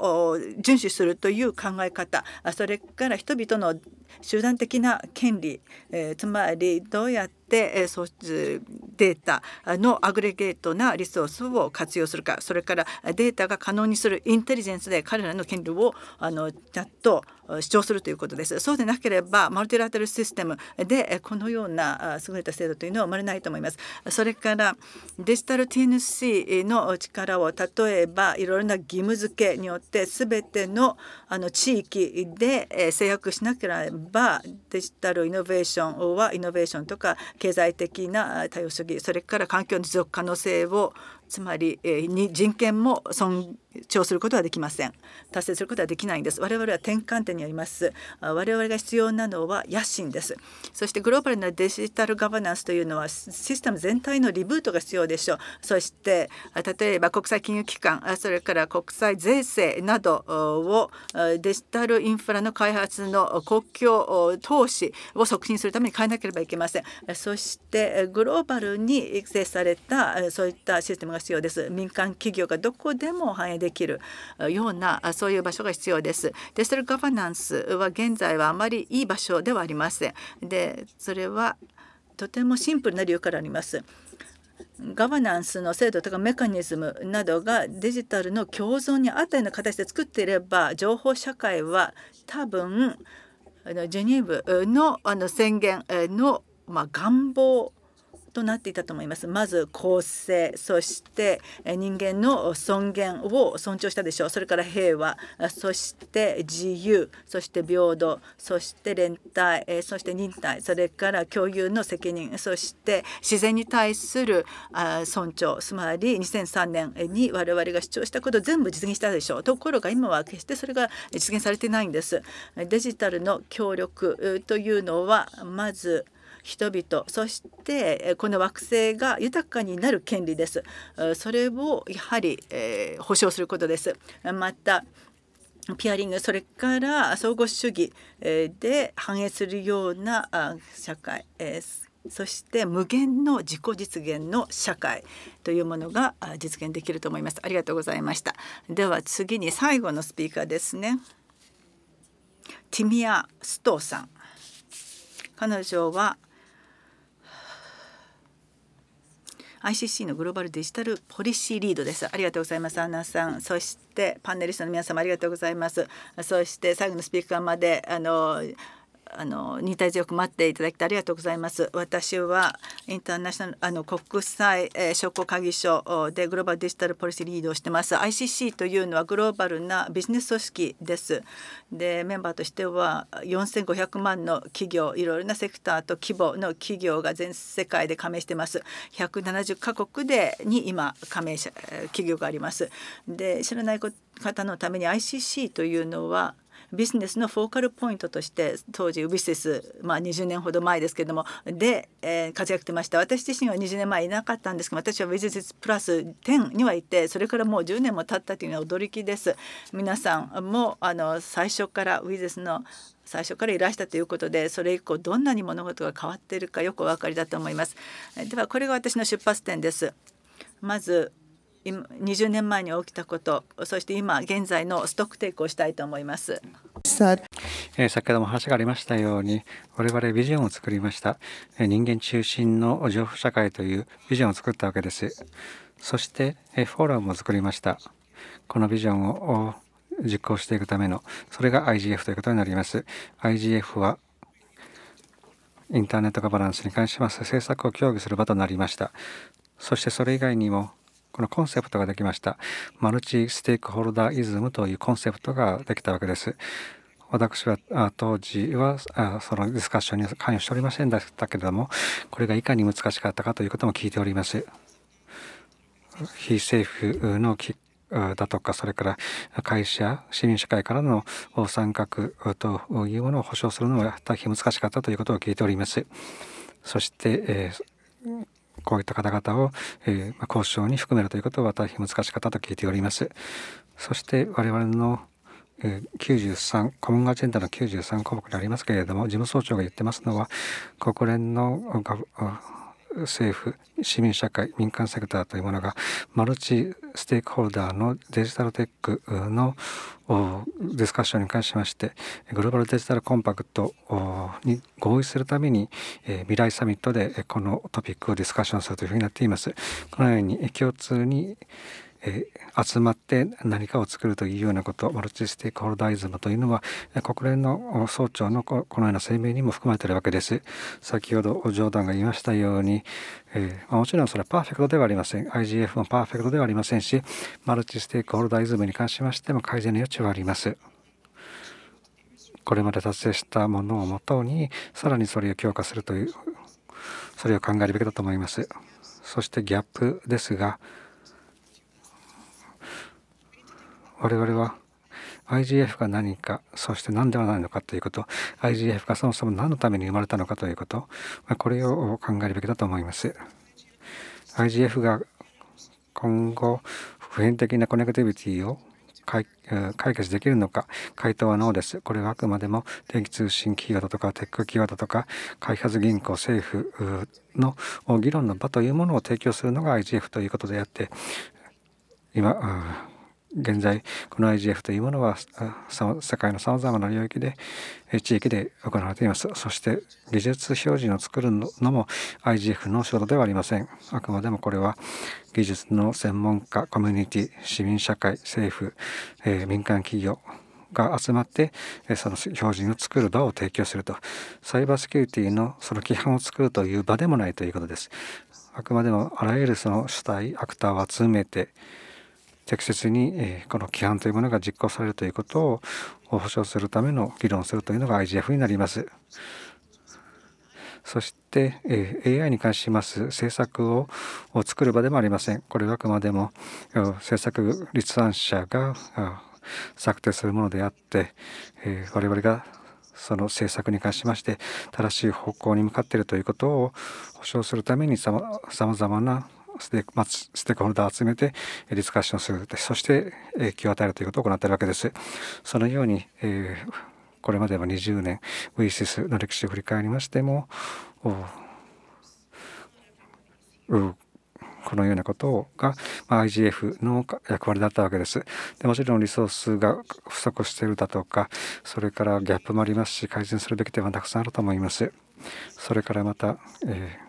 遵守するという考え方それから人々の集団的な権利、えー、つまりどうやって、えー、データのアグレゲートなリソースを活用するかそれからデータが可能にするインテリジェンスで彼らの権利をあのちゃんと主張するということです。そうでなければマルティラテルシステムでこのような優れた制度というのは生まれないと思います。それからデジタル TNC の力を例えばいろいろな義務付けによって全てのあの地域で制約しなければばデジタルイノベーションはイノベーションとか経済的な多様主義それから環境の持続可能性をつまり、えー、人権も尊重することはできません達成することはできないんです我々は転換点にあります我々が必要なのは野心ですそしてグローバルなデジタルガバナンスというのはシステム全体のリブートが必要でしょうそして例えば国際金融機関それから国際税制などをデジタルインフラの開発の公共投資を促進するために変えなければいけませんそしてグローバルに育成されたそういったシステムが必要です民間企業がどこでも反映できるようなそういう場所が必要ですデジタルガバナンスは現在はあまりいい場所ではありませんでそれはとてもシンプルな理由からありますガバナンスの制度とかメカニズムなどがデジタルの共存に合ったような形で作っていれば情報社会は多分ジュニーブのあの宣言のま願望となっていたと思います。まず公正そして人間の尊厳を尊重したでしょうそれから平和そして自由そして平等そして連帯そして忍耐それから共有の責任そして自然に対する尊重つまり2003年に我々が主張したこと全部実現したでしょうところが今は決してそれが実現されてないんです。デジタルの協力というのはまず人々そしてこの惑星が豊かになる権利ですそれをやはり、え保障することですまたピアリングそれから相互主義で反映するような社会そして無限の自己実現の社会というものが実現できると思いますありがとうございましたでは次に最後のスピーカーですねティミア・ストーさん彼女は ICC のグローバルデジタルポリシーリードですありがとうございますアナさんそしてパネリストの皆様ありがとうございますそして最後のスピーカーまであのあの忍耐強く待っていただきありがとうございます。私はインターナショナルあの国際、えー、商工会議所でグローバルデジタルポリシーリードをしてます。ICC というのはグローバルなビジネス組織です。でメンバーとしては4500万の企業いろいろなセクターと規模の企業が全世界で加盟してます。170カ国でに今加盟者企業があります。で知らない方のために ICC というのはビジネスのフォーカルポイントとして当時ウビシス、まあ、20年ほど前ですけれどもで、えー、活躍してました私自身は20年前いなかったんですけど私はウビシスプラス10にはいてそれからもう10年も経ったというのは驚きです。皆さんもあの最初からウィズスの最初からいらしたということでそれ以降どんなに物事が変わっているかよくお分かりだと思います。ではこれが私の出発点です。まず20年前に起きたことそして今現在のストックテイクをしたいと思います。え先ほども話がありましたように我々ビジョンを作りました、え人間中心の情報社会というビジョンを作ったわけですそして、えフォーラムも作りましたこのビジョンを実行していくためのそれが IGF ということになります IGF はインターネットガバナンスに関します政策を協議する場となりましたそしてそれ以外にもこのコンセプトができました。マルチステークホルダーイズムというコンセプトができたわけです。私は当時はそのディスカッションに関与しておりませんでしたけれどもこれがいかに難しかったかということも聞いております。非政府のきだとかそれから会社市民社会からの参画というものを保障するのは大変難しかったということを聞いております。そして、えーこういった方々を、えー、交渉に含めるということは大変難しかったと聞いております。そして我々の93コモンアジェンダの93項目にありますけれども事務総長が言ってますのは国連の政府市民社会民間セクターというものがマルチステークホルダーのデジタルテックのディスカッションに関しましてグローバルデジタルコンパクトに合意するために、えー、未来サミットでこのトピックをディスカッションするというふうになっています。このように共通にえ集まって何かを作るというようなことマルチステークホルダーイズムというのは国連の総長のこのような声明にも含まれているわけです先ほど冗談が言いましたように、えま、ー、もちろんそれはパーフェクトではありません IGF もパーフェクトではありませんしマルチステークホルダーイズムに関しましても改善の余地はありますこれまで達成したものをもとにさらにそれを強化するというそれを考えるべきだと思いますそしてギャップですが我々は IGF が何かそして何ではないのかということ IGF がそもそも何のために生まれたのかということこれを考えるべきだと思います IGF が今後普遍的なコネクティビティを解決できるのか回答はノーです。これはあくまでも電気通信キーワードとかテックキーワードとか開発銀行政府の議論の場というものを提供するのが IGF ということであって今現在この IGF というものは世界のさまざまな領域で地域で行われていますそして技術標準を作るのも IGF の仕事ではありませんあくまでもこれは技術の専門家コミュニティ市民社会政府、えー、民間企業が集まってその標準を作る場を提供するとサイバーセキュリティのその規範を作るという場でもないということですあくまでもあらゆるその主体アクターを集めて適切に、えこの規範というものが実行されるということを保障するための議論をするというのが IGF になります。そして、え AI に関します政策を作る場でもありません。これはあくまでも政策立案者が策定するものであって、え我々がその政策に関しまして正しい方向に向かっているということを保証するためにさまざまなステーク、まあ、ステークホルダーを集めてディスカッションするそして影響を与えるということを行っているわけですそのように、えー、これまでは20年ウーシスの歴史を振り返りましてもこのようなことが IGF の役割だったわけです。でもちろんリソースが不足しているだとかそれからギャップもありますし改善するべき点はたくさんあると思います。それからまた、えー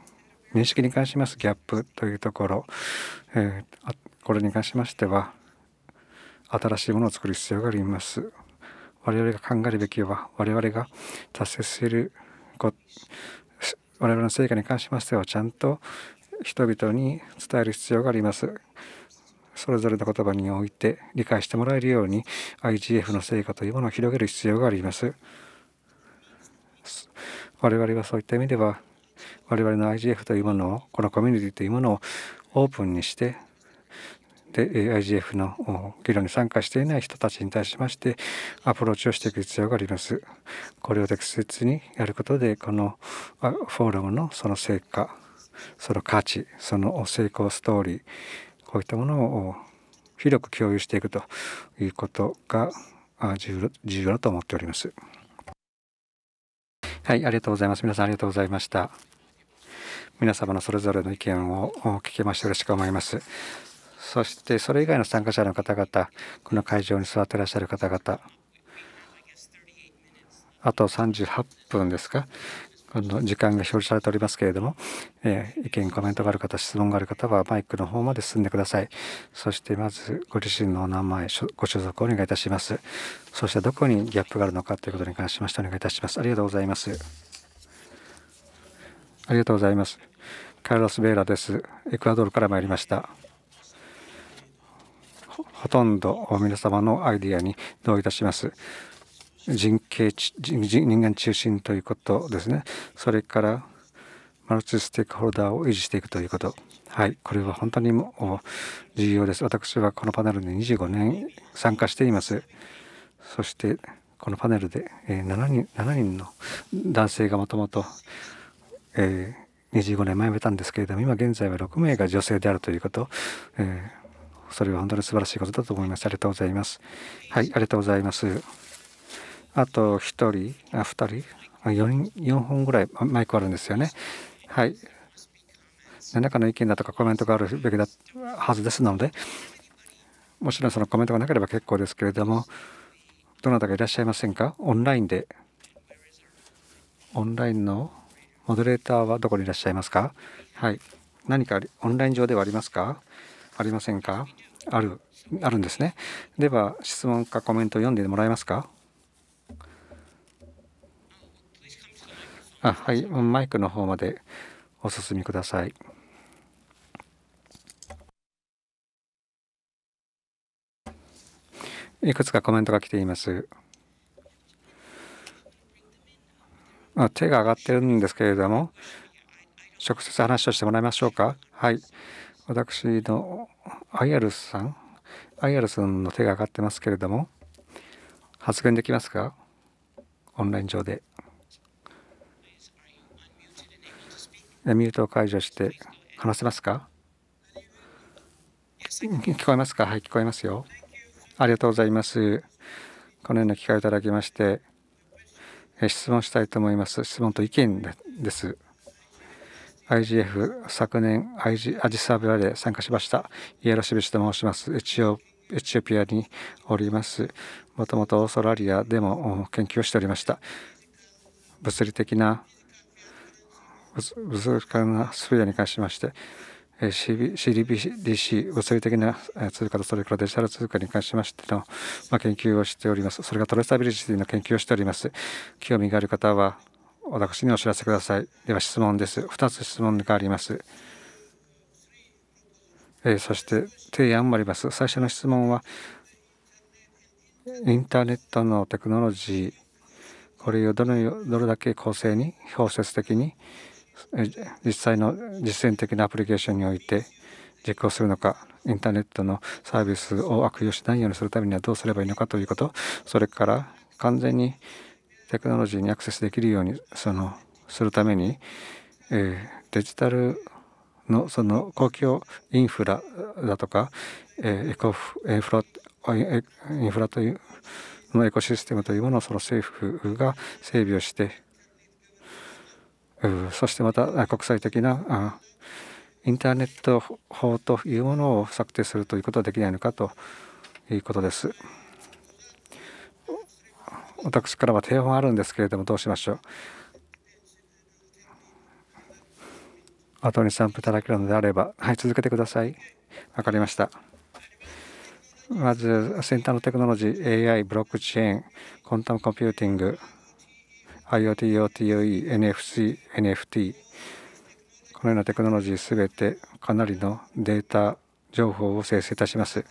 認識に関しますギャップというところ、えー、これに関しましては新しいものを作る必要があります我々が考えるべきは我々が達成する我々の成果に関しましてはちゃんと人々に伝える必要がありますそれぞれの言葉において理解してもらえるように IGF の成果というものを広げる必要があります我々はそういった意味では我々の IGF というものをこのコミュニティというものをオープンにしてで IGF の議論に参加していない人たちに対しましてアプローチをしていく必要があります。これを適切にやることでこのフォーラムのその成果その価値その成功ストーリーこういったものを広く共有していくということが重要だと思っております。はい、ありがとうございます。皆さんありがとうございました。皆様のそれぞれの意見を聞けまして嬉しく思います。そしてそれ以外の参加者の方々、この会場に座ってらっしゃる方々、あと38分ですか、の時間が表示されておりますけれども、えー、意見、コメントがある方、質問がある方はマイクの方まで進んでください。そしてまずご自身のお名前、ご所属をお願いいたします。そしてどこにギャップがあるのかということに関しましてお願いいたします。ありがとうございます。ありがとうございます。カルロス・ベーラです。エクアドルから参りました。ほとんど皆様のアイディアに同意いたします。人形人間中心ということですねそれからマルチステークホルダーを維持していくということはいこれは本当にも重要です私はこのパネルに25年参加していますそしてこのパネルで7人 ,7 人の男性がもともと25年前めたんですけれども今現在は6名が女性であるということ、えー、それは本当に素晴らしいことだと思いますありがとうございますはいありがとうございますあと1人、あ2人、4, 4本ぐらいマイクあるんですよね。はい。何らかの意見だとかコメントがあるべきだはずですので、もちろんそのコメントがなければ結構ですけれども、どなたかいらっしゃいませんかオンラインで。オンラインのモデレーターはどこにいらっしゃいますかはい。何かオンライン上ではありますかありませんかある、あるんですね。では、質問かコメントを読んでもらえますかあはいマイクの方までお進みください。いくつかコメントが来ています。あ手が上がってるんですけれども、直接話をしてもらいましょうか。はい。私のアイアルスさん、アイアルさんの手が上がってますけれども、発言できますかオンライン上で。ミュートを解除して話せますか聞こえますかはい、聞こえますよ。ありがとうございます。このような機会をいただきまして、質問したいと思います。質問と意見です。IGF 昨年 IG アジサベアで参加しました。イエロシビシと申します。エチオエチオピアにおります。もともとオーストラリアでも研究をしておりました。物理的なそれからスフィアに関しまして、CDBC、物理的な通貨とそれからデジタル通貨に関しましての、ま研究をしております。それがトレーサビリティの研究をしております。興味がある方は私にお知らせください。では質問です。2つ質問があります。えそして提案もあります。最初の質問は、インターネットのテクノロジー、これをどのどれだけ公正に、包摂的に、実際の実践的なアプリケーションにおいて実行するのかインターネットのサービスを悪用しないようにするためにはどうすればいいのかということそれから完全にテクノロジーにアクセスできるようにそのするために、えー、デジタルのその公共インフラだとか、えー、エコフインフラインフラというのエコシステムというものをその政府が整備をしてそしてまた国際的なインターネット法というものを策定するということはできないのかということです。私からは提案あるんですけれどもどうしましょう後に3分いただけるのであればはい続けてくださいわかりましたまず先端のテクノロジー AI ブロックチェーンコンタムコンピューティング IoT、OTOE、NFC、NFT このようなテクノロジーすべてかなりのデータ情報を生成いたします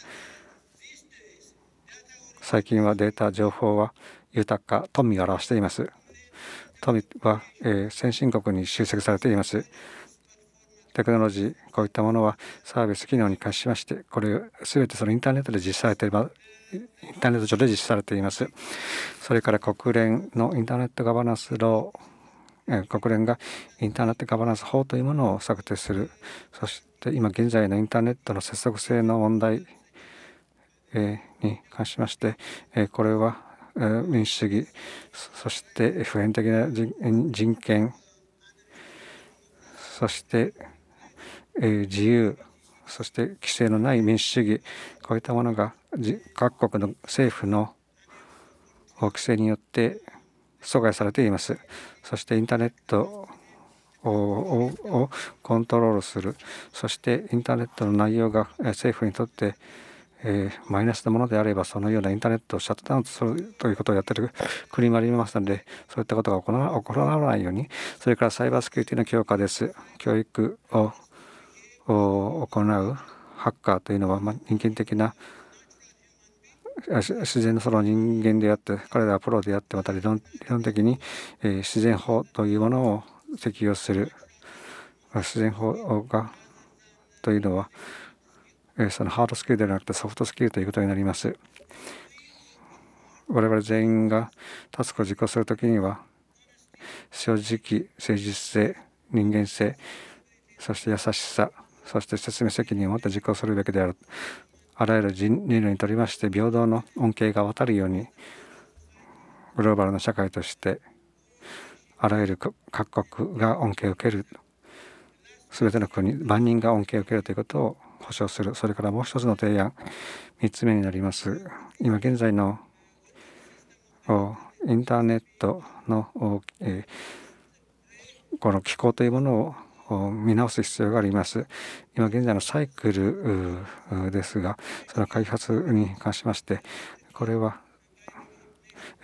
最近はデータ情報は豊か富を表しています富は、え先進国に集積されていますテクノロジーこういったものはサービス機能に関しましてこれ全てそのインターネットで実施されてインターネット上で実施されています。それから国連のインターネットガバナンスロー、国連がインターネットガバナンス法というものを策定する。そして今現在のインターネットの接続性の問題に関しまして、これは民主主義、そして普遍的な人権、そして自由、そして規制のない民主主義、こういったものが各国の政府の規制によって阻害されています。そしてインターネットをコントロールする。そしてインターネットの内容が政府にとってえー、マイナスなものであればそのようなインターネットをシャットダウンするということをやっている [LAUGHS] 国もありますのでそういったことが行わ起こらないようにそれからサイバーセキュリティの強化です教育を行うハッカーというのは、まあ、人間的な自然のその人間であって彼らはプロであってまた理論的に、えー、自然法というものを適用する自然法がというのは、えー、そのハードスキルではなくてソフトスキルということになります我々全員がタスクを実行するときには正直誠実性人間性そして優しさそして説明責任を持って実行するべきであるあらゆる人類にとりまして平等の恩恵が渡るようにグローバルな社会としてあらゆる各国が恩恵を受ける全ての国万人が恩恵を受けるということを保障するそれからもう一つの提案3つ目になります今現在のインターネットの、えー、この機構というものを見直す必要があります。今現在のサイクルですが、その開発に関しまして、これは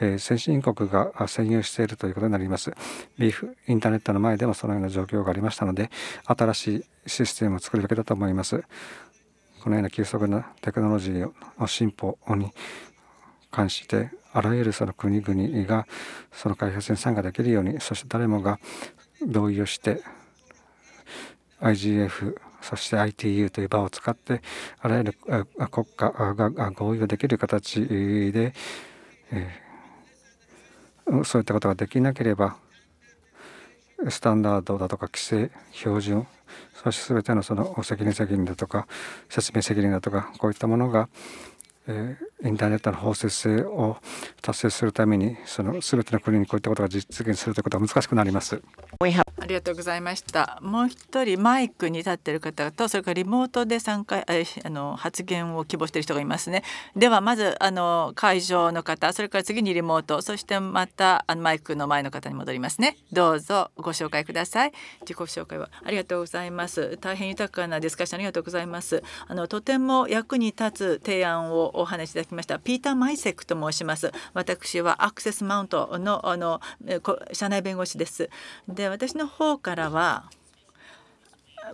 え先進国が占有しているということになります。ビーフインターネットの前でもそのような状況がありましたので、新しいシステムを作るべきだと思います。このような急速なテクノロジーの進歩に関して、あらゆるその国々がその開発に参加できるように、そして誰もが同意をして、IGF そして ITU という場を使ってあらゆる国家が合意ができる形で、えそういったことができなければスタンダードだとか規制標準そして全てのその責任責任だとか説明責任だとかこういったものが、えーインターネットの包摂性を達成するためにその全ての国にこういったことが実現するということは難しくなります。ありがとうございました。もう一人マイクに立っている方とそれからリモートで参加あの発言を希望している人がいますね。ではまずあの会場の方、それから次にリモート、そしてまたあのマイクの前の方に戻りますね。どうぞご紹介ください。自己紹介はありがとうございます。大変豊かなディスカッションありがとうございます。あのとても役に立つ提案をお話しいただききましたピーター・マイセックと申します私はアクセスマウントのあの社内弁護士ですで私の方からは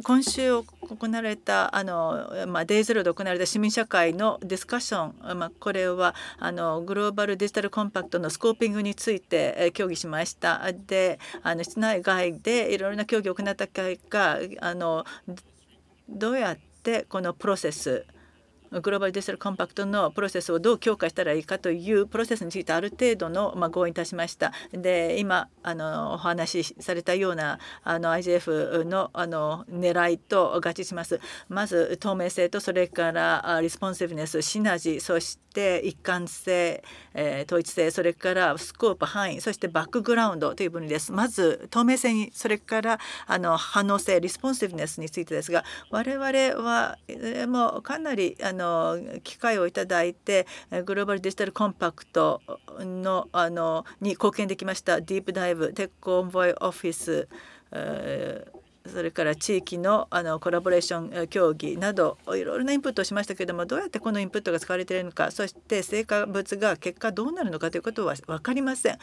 今週行われたあの、まあ、デイゼロで行われた市民社会のディスカッション、まあ、これはあのグローバルデジタルコンパクトのスコーピングについて協議しました。であの室内外でいろいろな協議を行った結果あのどうやってこのプロセスグローバルデジタルコンパクトのプロセスをどう強化したらいいかというプロセスについてある程度の、まあ、合意いたしました。で今あのお話しされたようなあの IGF のあの狙いと合致します。まず透明性とそれからリスポンシブネスシナジーそして一貫性、えー、統一性それからスコープ範囲そしてバックグラウンドという分類です。まず透明性にそれからあの反応性リスポンシブネスについてですが我々はもうかなりあのの機会をいただいてグローバルデジタルコンパクトのあのに貢献できましたディープダイブテックオンボイオフィス、えーそれから地域のあのコラボレーション協議などいろいろなインプットをしましたけれどもどうやってこのインプットが使われているのかそして成果物が結果どうなるのかということは分かりません。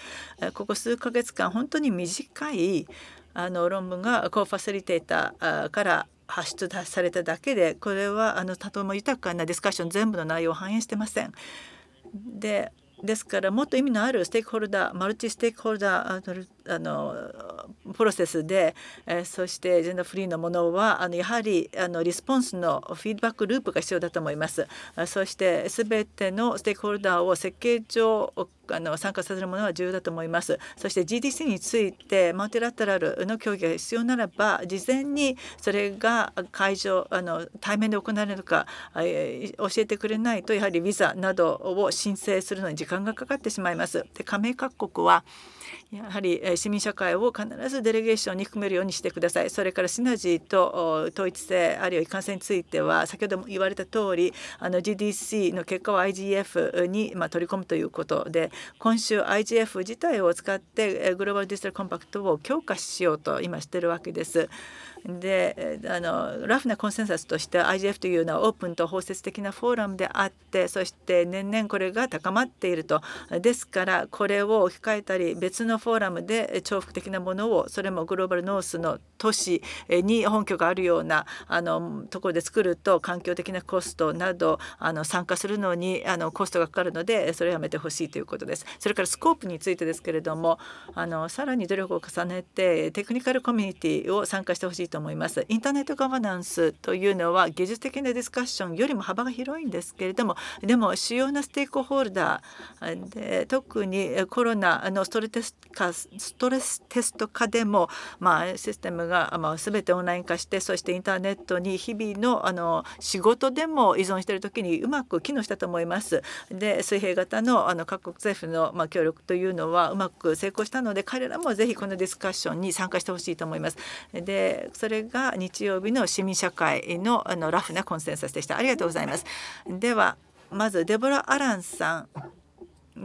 ここ数ヶ月間本当に短いあの論文がコーファシリテーターから発出されただけでこれはあのとても豊かなディスカッション全部の内容を反映してません。でですからもっと意味のあるステークホルダーマルチステークホルダーあのプロセスで、えー、そしてジェンダーフリーのものはあのやはりあのリスポンスのフィードバックループが必要だと思います。そしてすべてのステークホルダーを設計上あの参加させるものは重要だと思います。そして GDC についてマウテラタラルの協議が必要ならば事前にそれが会場あの対面で行われるのか、えー、教えてくれないとやはりビザなどを申請するのに時間がかかってしまいます。で加盟各国はやはり市民社会を必ずデレゲーションに含めるようにしてくださいそれからシナジーと統一性あるいは一貫性については先ほども言われた通りあの GDC の結果を IGF にま取り込むということで今週 IGF 自体を使ってグローバルデジタルコンパクトを強化しようと今してるわけです。であのラフなコンセンサスとして IGF というのはオープンと包摂的なフォーラムであってそして年々これが高まっているとですからこれを置き換えたり別のフォーラムで重複的なものをそれもグローバルノースの都市に本拠があるようなあのところで作ると環境的なコストなどあの参加するのにあのコストがかかるのでそれをやめてほしいということです。それからスコープについてですけれどもあのさらに努力を重ねてテクニカルコミュニティを参加してほしいと思います。インターネットガバナンスというのは技術的なディスカッションよりも幅が広いんですけれどもでも主要なステークホルダーで特にコロナのストレスかストレステスト化でも、まあ、システムが、まあ、全てオンライン化してそしてインターネットに日々のあの仕事でも依存している時にうまく機能したと思います。で水平型のあの各国政府の、まあ、協力というのはうまく成功したので彼らもぜひこのディスカッションに参加してほしいと思います。でそれが日曜日の市民社会のあのラフなコンセンサスでしたありがとうございますではまずデボラ・アランさん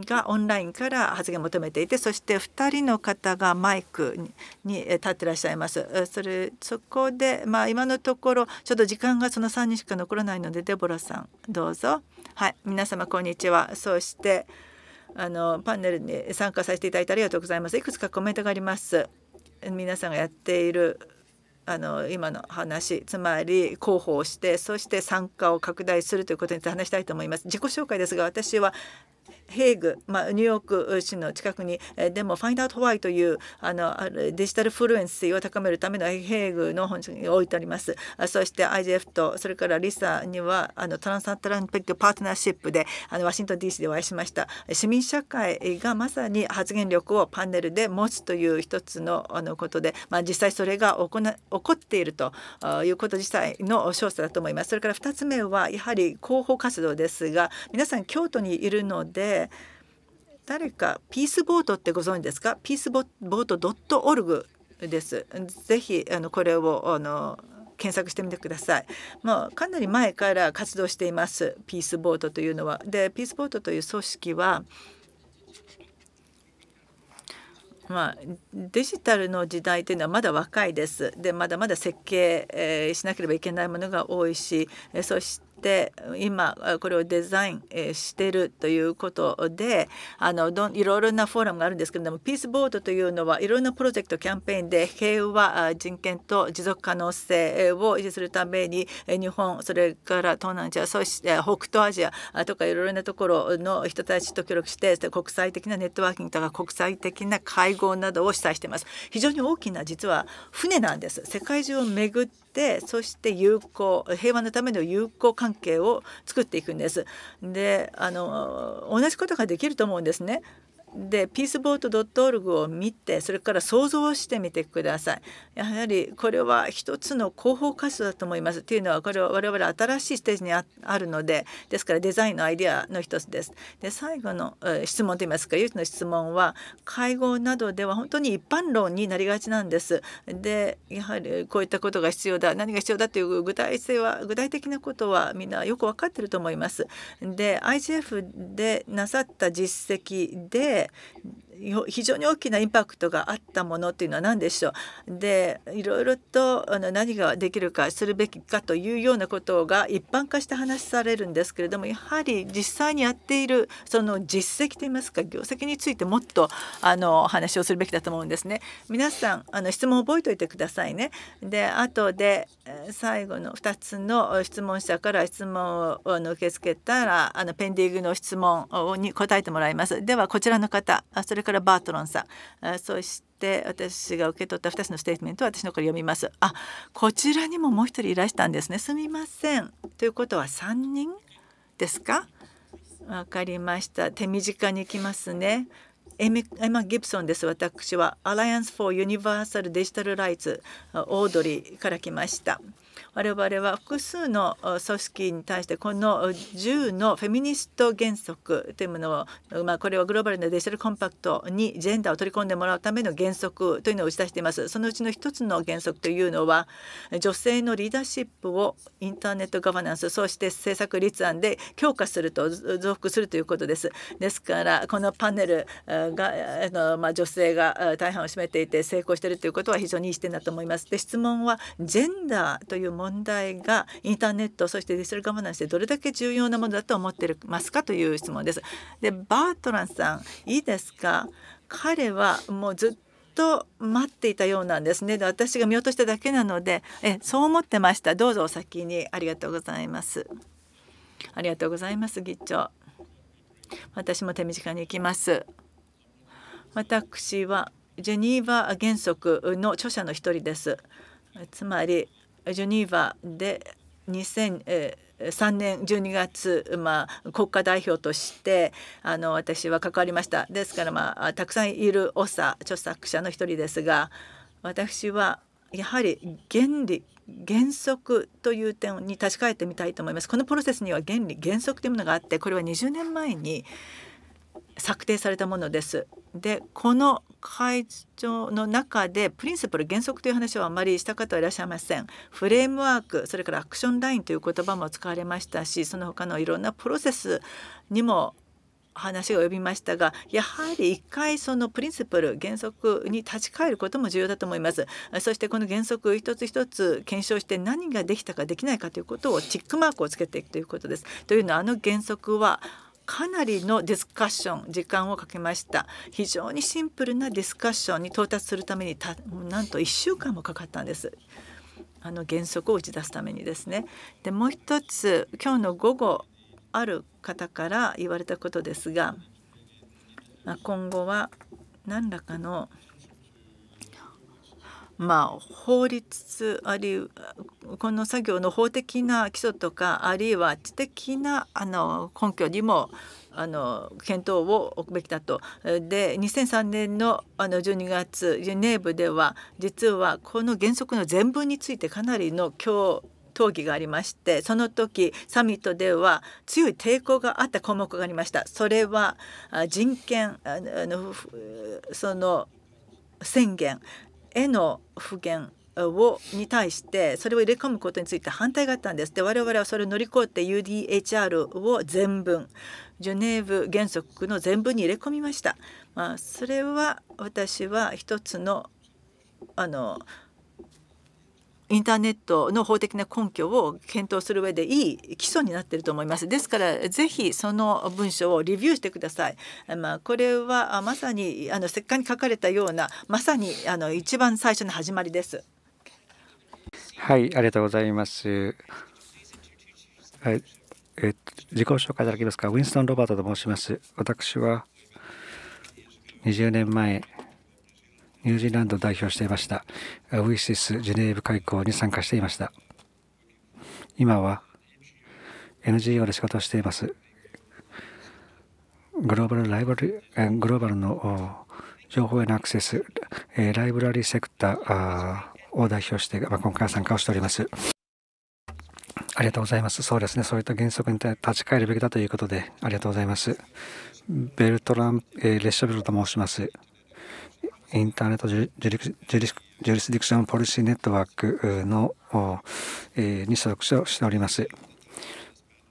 がオンラインから発言を求めていてそして2人の方がマイクに立ってらっしゃいますそれそこで、まあ、今のところちょっと時間がその3人しか残らないのでデボラさんどうぞはい皆様こんにちはそしてあのパネルに参加させていただいてありがとうございますいくつかコメントがあります皆さんがやっているあの今の話つまり広報をしてそして参加を拡大するということについて話したいと思います。自己紹介ですが私はヘイグ、まあ、ニューヨーク市の近くにえでも「ファイ d Out Why」というあのデジタルフルエンシーを高めるためのヘイグの本社に置いてありますあそして IGF とそれからリサにはあのトランスアトランティックパートナーシップであのワシントン DC でお会いしました市民社会がまさに発言力をパネルで持つという一つのあのことで、まあ、実際それが行起こっているということ自体の調査だと思います。それから2つ目はやはり広報活動ですが皆さん京都にいるのので誰かピースボートってご存知ですかピースボートドットオルグです。ぜひあのこれをあの検索してみてください。まあ、かなり前から活動していますピースボートというのは。でピースボートという組織はまあ、デジタルの時代というのはまだ若いですでまだまだ設計、えー、しなければいけないものが多いしそしてして今これをデザインしてるということであのどいろいろなフォーラムがあるんですけれどもピースボードというのはいろんなプロジェクトキャンペーンで平和人権と持続可能性を維持するために日本それから東南アジアそして北東アジアとかいろいろなところの人たちと協力して国際的なネットワーキングとか国際的な会合などを主催しています。非常に大きな実は船なんです世界中を巡ってってそして友好平和のための友好関係を作っていくんです。であの同じことができると思うんですね。でピースボート .org を見てそれから想像してみてくださいやはりこれは一つの広報活動だと思いますというのはこれは我々新しいステージにああるのでですからデザインのアイデアの一つですで最後の、えー、質問といいますか唯一の質問は会合などでは本当に一般論になりがちなんですでやはりこういったことが必要だ何が必要だという具体性は具体的なことはみんなよく分かってると思いますで IGF でなさった実績でで非常に大きなインパクトがあったものっていうのは何でしょうでいろいろとあの何ができるかするべきかというようなことが一般化して話されるんですけれどもやはり実際にやっているその実績といいますか業績についてもっとあの話をするべきだと思うんですね。皆さんあの質問を覚えておいてくださいね。で後で最後の2つの質問者から質問を受け付けたらあのペンディングの質問に答えてもらいます。ではこちらの方それからからバートロンさんそして私が受け取った2つのステートメントを私のから読みます。あこちらにももう1人いらしたんですね。すみません。ということは3人ですかわかりました。手短に行きますね。エマ・ギブソンです。私はアライアンス・フォー・ユニバーサル・デジタル・ライツオードリーから来ました。我々は複数の組織に対してこの10のフェミニスト原則というものを、まあ、これはグローバルなデジタルコンパクトにジェンダーを取り込んでもらうための原則というのを打ち出しています。そのうちの一つの原則というのは女性のリーダーシップをインターネットガバナンスそして政策立案で強化すると増幅するということです。ですからこのパネルがあの、まあ、女性が大半を占めていて成功しているということは非常にいい視点だと思います。で質問はジェンダーという問題がインターネットそしてデジタルガバナンスでどれだけ重要なものだと思ってますかという質問です。でバートランさんいいですか彼はもうずっと待っていたようなんですねで私が見落としただけなのでえそう思ってましたどうぞお先にありがとうございますありがとうございます議長私も手短に行きます私はジェニーバ原則の著者の一人ですつまりジュニーバで2003年12月、まあ、国家代表としてあの私は関わりましたですから、まあ、たくさんいる長著作者の一人ですが私はやはり原理原則という点に立ち返ってみたいと思いますこのプロセスには原理原則というものがあってこれは20年前に策定されたものです。でこの会長の中でプリンシプル原則という話はあまりした方はいらっしゃいませんフレームワークそれからアクションラインという言葉も使われましたしその他のいろんなプロセスにも話が及びましたがやはり一回そのプリンシプル原則に立ち返ることも重要だと思いますそしてこの原則一つ一つ検証して何ができたかできないかということをチックマークをつけていくということですというのはあの原則はかなりのディスカッション時間をかけました非常にシンプルなディスカッションに到達するためにたなんと1週間もかかったんですあの原則を打ち出すためにですねでもう一つ今日の午後ある方から言われたことですが、まあ、今後は何らかのまあ、法律あるいはこの作業の法的な基礎とかあるいは知的なあの根拠にもあの検討を置くべきだと。で2003年のあの12月ジュネーブでは実はこの原則の全文についてかなりの強討議がありましてその時サミットでは強い抵抗があった項目がありました。それは人権あのその宣言絵の不言をに対してそれを入れ込むことについて反対があったんですで我々はそれを乗り越えて UDHR を全文ジュネーブ原則の全文に入れ込みました、まあ、それは私は一つのあのインターネットの法的な根拠を検討する上でいい基礎になっていると思いますですからぜひその文章をリビューしてくださいまあ、これはまさにあの石棺に書かれたようなまさにあの一番最初の始まりですはいありがとうございますはいえっと、自己紹介いただけますかウィンストン・ロバートと申します私は20年前ニュージーランドを代表していましたウイシスジェネーブ海港に参加していました今は NGO で仕事をしていますグローバルライブラリグローバルの情報へのアクセスライブラリーセクターを代表して、ま今回参加をしておりますありがとうございますそうですねそういった原則に立ち返るべきだということでありがとうございますベルトラン、えー、レッシャベルと申しますインターネットジュリジュリスディクションポリシーネットワークの、えー、に所属しております。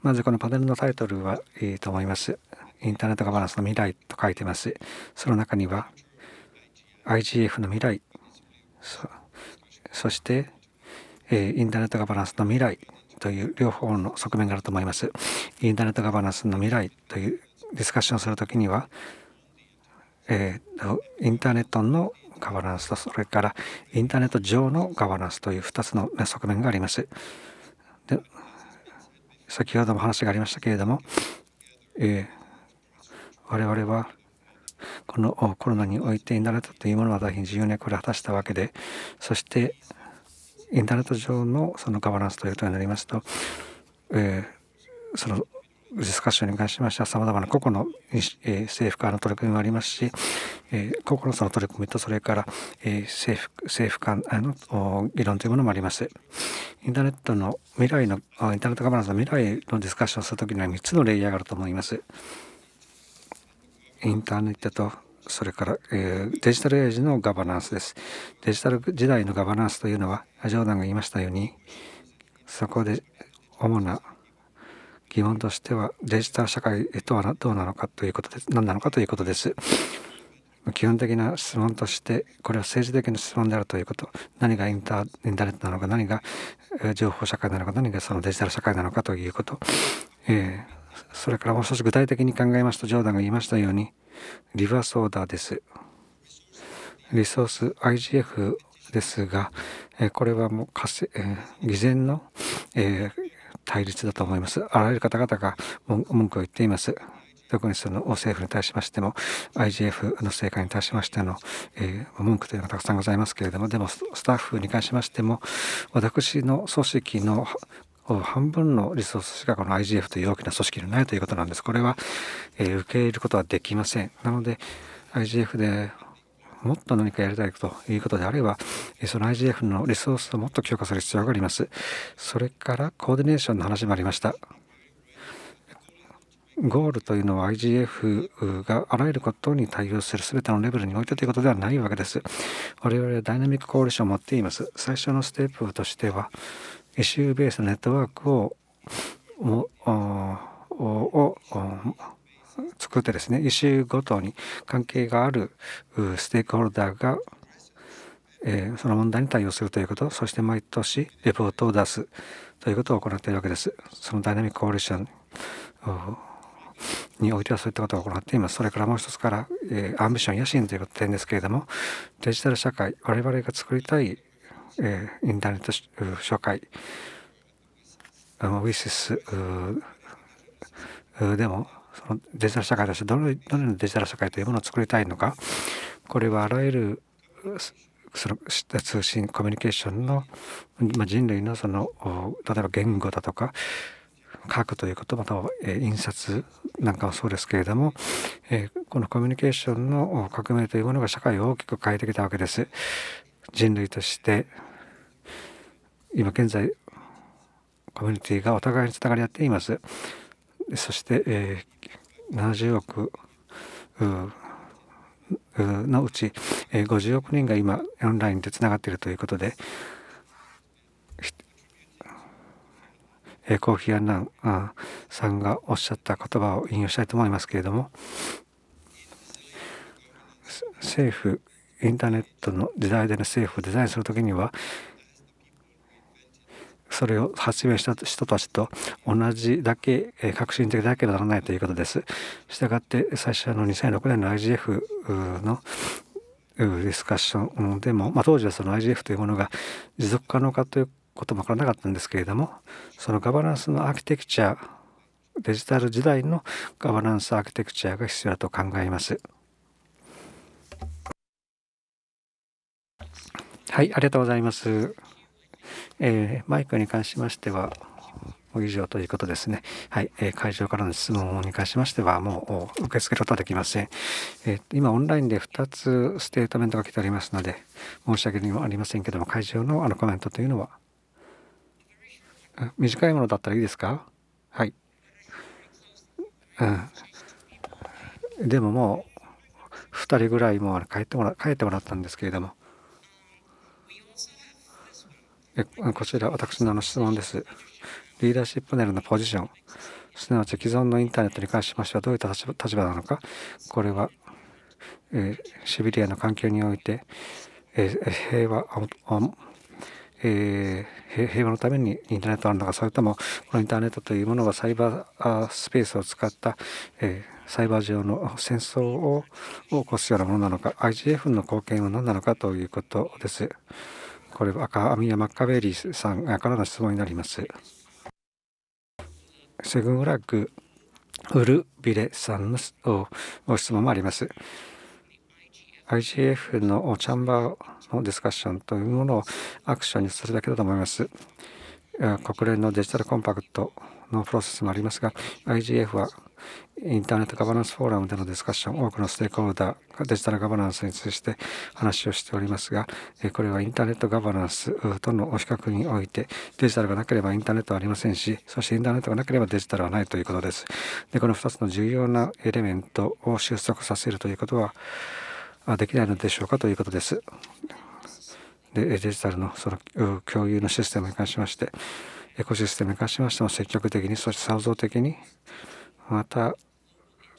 まずこのパネルのタイトルはいいと思います。インターネットガバナンスの未来と書いてます。その中には IGF の未来、そして、えー、インターネットガバナンスの未来という両方の側面があると思います。インターネットガバナンスの未来というディスカッションするときにはえー、インターネットのガバナンスとそれからインターネット上のガバナンスという2つの側面があります。で先ほども話がありましたけれども、えー、我々はこのコロナにおいてインターネットというものは大変重要な役割を果たしたわけでそしてインターネット上のそのガバナンスということになりますと、えー、そのディスカッションに関しましては様々な個々の、え政府間の取り組みもありますし、え個々のその取り組みとそれから、え政府政府間の議論というものもあります。インターネットの未来のインターネットガバナンスの未来のディスカッションするときには3つのレイヤーがあると思います。インターネットとそれから、えー、デジタルエイジのガバナンスです。デジタル時代のガバナンスというのは、ジョーダンが言いましたように、そこで主な疑問としてはデジタル社会とはどうなのかということです何なのかということです。基本的な質問としてこれは政治的な質問であるということ何がインターネットなのか何が情報社会なのか何がそのデジタル社会なのかということ、えー、それからもう少し具体的に考えますとジョーダンが言いましたようにリバースオーダーですリソース IGF ですが、えー、これはもう、えー、偽善の、えー、対立だと思います。あらゆる方々が文句を言っています。特にその政府に対しましても IGF の成果に対しましての、えー、文句というのがたくさんございますけれどもでもスタッフに関しましても私の組織の半分のリソースしかこの IGF という大きな組織にないということなんです。これは、えー、受け入れることはできません。なので IGF でもっと何かやりたいということであれば、その IGF のリソースをもっと強化する必要があります。それからコーディネーションの話もありました。ゴールというのは IGF があらゆることに対応する全てのレベルにおいてということではないわけです。我々はダイナミックコーディションを持っています。最初のステップとしては、イシューベースのネットワークをを作ってですねイシューごとに関係があるステークホルダーが、えー、その問題に対応するということそして毎年レポートを出すということを行っているわけですそのダイナミックコーリションにおいてはそういったことを行っていますそれからもう一つから、えー、アンビション野心という点ですけれどもデジタル社会我々が作りたい、えー、インターネット社会ウィシスでもデジタル社会としてどのようなデジタル社会というものを作りたいのかこれはあらゆるその通信コミュニケーションの、ま人類のその例えば言語だとか書くということまたは、え印刷なんかもそうですけれども、えこのコミュニケーションの革命というものが社会を大きく変えてきたわけです。人類として今現在コミュニティがお互いにつながり合っています。そして、えー、70億のうち50億人が今オンラインでつながっているということでコーヒー・アンナンさんがおっしゃった言葉を引用したいと思いますけれども政府インターネットの時代での政府をデザインする時にはそれを発明した人たちと同じだけ革新的でなければならないということです。したがって最初の2006年の IGF のディスカッションでも、まあ、当時はその IGF というものが持続可能かということも分からなかったんですけれどもそのガバナンスのアーキテクチャデジタル時代のガバナンスアーキテクチャが必要だと考えます。はい、ありがとうございます。えー、マイクに関しましては、以上ということですね。はい、えー、会場からの質問に関しましては、もう受け付けることはできません。えー、今、オンラインで2つステートメントが来ておりますので、申し訳ありませんけども、会場のあのコメントというのは、短いものだったらいいですかはい。うん。でももう、2人ぐらいも帰ってもら帰ってもらったんですけれども、こちら私の質問です。リーダーシップネルのポジション、すなわち既存のインターネットに関しましてはどういった立場なのか、これは、えー、シビリアの環境において、えー、平和えー、平和のためにインターネットがあるのかそれともこのインターネットというものがサイバースペースを使った、えー、サイバー上の戦争を起こすようなものなのか IGF の貢献は何なのかということです。これは赤網屋マッカベリーさんからの質問になります。セグンフラッグウルビレさんのご質問もあります。IGF のチャンバーのディスカッションというものをアクションにするだけだと思います。国連のデジタルコンパクトのプロセスもありますが、IGF はインターネットガバナンスフォーラムでのディスカッション、多くのステークホルダーがデジタルガバナンスについて話をしておりますが、これはインターネットガバナンスとの比較において、デジタルがなければインターネットはありませんし、そしてインターネットがなければデジタルはないということです。で、この2つの重要なエレメントを収束させるということはできないのでしょうかということです。で、デジタルのその共有のシステムに関しまして、エコシステムに関しましても積極的に、そして創造的に、また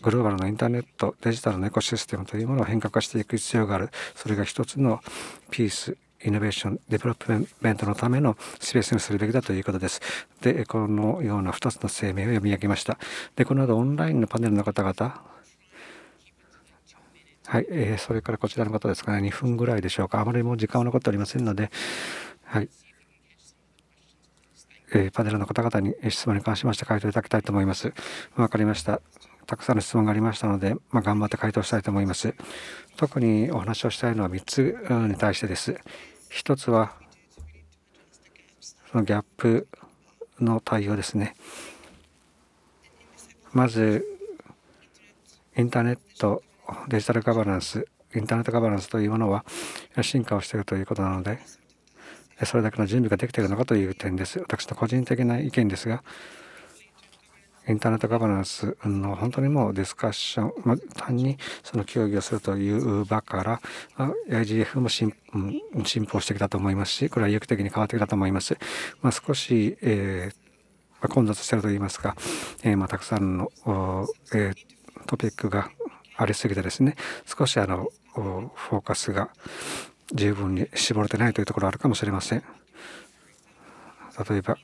グローバルなインターネットデジタルのエコシステムというものを変革化していく必要があるそれが一つのピースイノベーションデベロップメントのためのスペースにするべきだということです。で、このような2つの声明を読み上げました。で、この後オンラインのパネルの方々、はい、えー、それからこちらの方ですかね、2分ぐらいでしょうか。あまりもう時間は残っておりませんので、はい。えー、パネルの方々に質問に関しまして回答いただきたいと思います。わかりました。たくさんの質問がありましたので、まあ、頑張って回答したいと思います。特にお話をしたいのは3つに対してです。1つは、そのギャップの対応ですね。まず、インターネット、デジタルガバナンス、インターネットガバナンスというものは進化をしているということなので、それだけの準備ができているのかという点です。私の個人的な意見ですが、インターネットガバナンスの本当にもうディスカッション、まあ、単にその協議をするという場から、IGF も進歩してきたと思いますし、これは意欲的に変わってきたと思います。まあ、少し、えー、混雑してると言いますか、えー、まあ、たくさんの、えー、トピックがありすぎてですね、少しあの、フォーカスが十分に絞れてないというところあるかもしれません。例えば、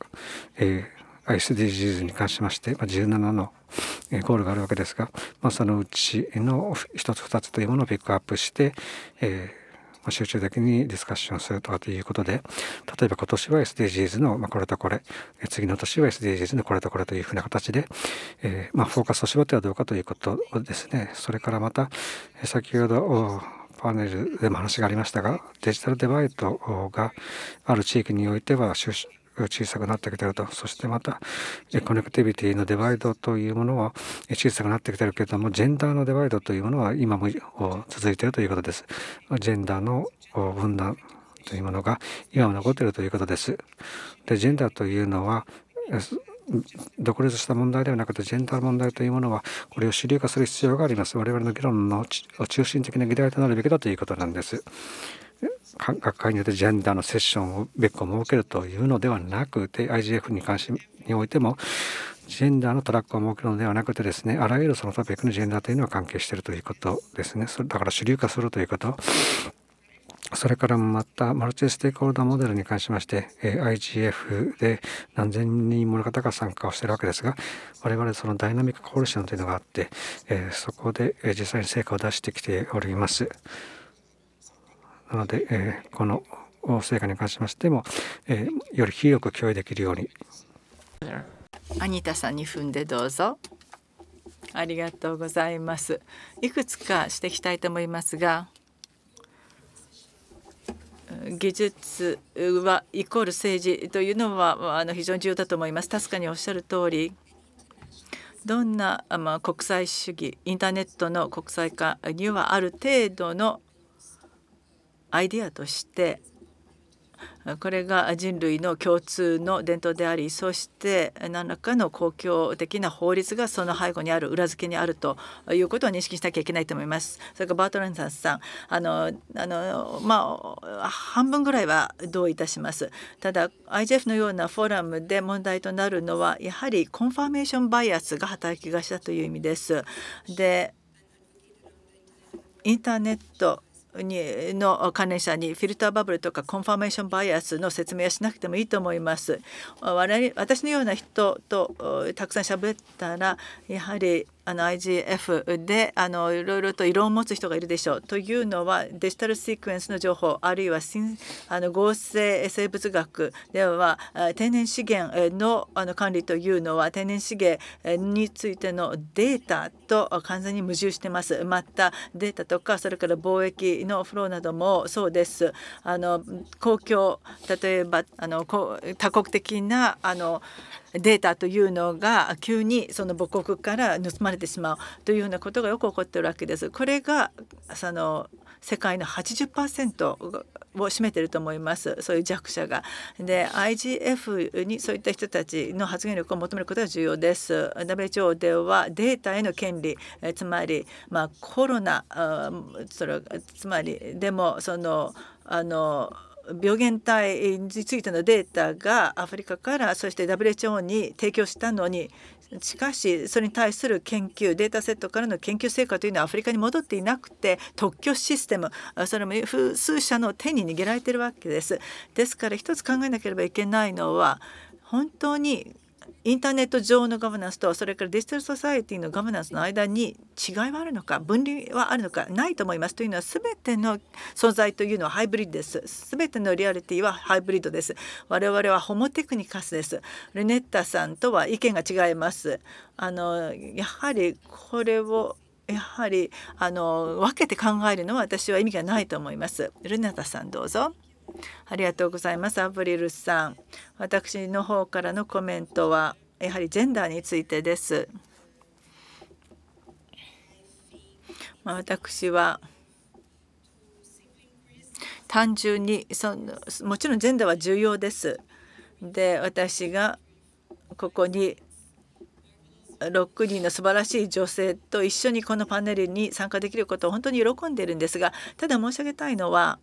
えー SDGs に関しまして、まあ、17のゴールがあるわけですが、まあ、そのうちの1つ2つというものをピックアップして、えー集中的にディスカッションするとかということで例えば今年は SDGs の、まこれとこれ次の年は SDGs のこれとこれというふうな形で、えー、まフォーカスを絞ってはどうかということですねそれからまた先ほどパネルでも話がありましたがデジタルデバイトがある地域においてはが小さくなってきてるとそしてまたコネクティビティのデバイドというものは小さくなってきてるけれどもジェンダーのデバイドというものは今も続いているということですジェンダーの分断というものが今も残っているということですでジェンダーというのは独立した問題ではなくてジェンダー問題というものはこれを主流化する必要があります我々の議論の中心的な議題となるべきだということなんです学会によってジェンダーのセッションを別個設けるというのではなくて IGF に関しにおいてもジェンダーのトラックを設けるのではなくてですねあらゆるそのトピックのジェンダーというのは関係しているということですねそれだから主流化するということそれからまたマルチステークホルダーモデルに関しまして IGF で何千人もの方が参加をしているわけですが我々そのダイナミックコールションというのがあってそこで実際に成果を出してきております。なので、えー、この成果に関しましても、えー、より広く共有できるように。アニタさん2分でどうぞ。ありがとうございます。いくつかしていきたいと思いますが、技術はイコール政治というのはあの非常に重要だと思います。確かにおっしゃる通り、どんな、まあ、国際主義インターネットの国際化にはある程度のアイデアとしてこれが人類の共通の伝統でありそして何らかの公共的な法律がその背後にある裏付けにあるということを認識しなきゃいけないと思います。それからバートレンサンさんあのあの、まあ、半分ぐらいは同意いたします。ただ IGF のようなフォーラムで問題となるのはやはりコンファーメーションバイアスが働きがしたという意味です。でインターネットにの関連者にフィルターバブルとかコンファーメーションバイアスの説明はしなくてもいいと思います。我々私のような人とたくさん喋ったらやはりあの IGF であのいろいろと異論を持つ人がいるでしょうというのはデジタルシークエンスの情報あるいはあの合成生物学では天然資源のあの管理というのは天然資源についてのデータと完全に矛盾してます。またデータとかそれから貿易のフローなどもそうです。あの公共例えばあの多国的なあのデータというのが急にその母国から盗まれてしまうというようなことがよく起こっているわけです。これがその世界の80%を占めていると思いますそういう弱者が。で IGF にそういった人たちの発言力を求めることが重要です。WHO ではデータへの権利えつまり、まあ、コロナそれつまりでもそのあの病原体についてのデータがアフリカからそして WHO に提供したのにしかしそれに対する研究データセットからの研究成果というのはアフリカに戻っていなくて特許システムそれも複数社の手に握られているわけです。ですから一つ考えなければいけないのは本当にインターネット上のガバナンスとそれからデジタルソサエティのガバナンスの間に違いはあるのか分離はあるのかないと思いますというのは全ての存在というのはハイブリッドです全てのリアリティはハイブリッドです我々はホモテクニカスですルネッタさんとは意見が違いますあのやはりこれをやはりあの分けて考えるのは私は意味がないと思いますルネッタさんどうぞありがとうございます。アブリルさん。私の方からのコメントはやはりジェンダーについてです。まあ、私は単純にそのもちろんジェンダーは重要です。で私がここに6人の素晴らしい女性と一緒にこのパネルに参加できることを本当に喜んでいるんですがただ申し上げたいのは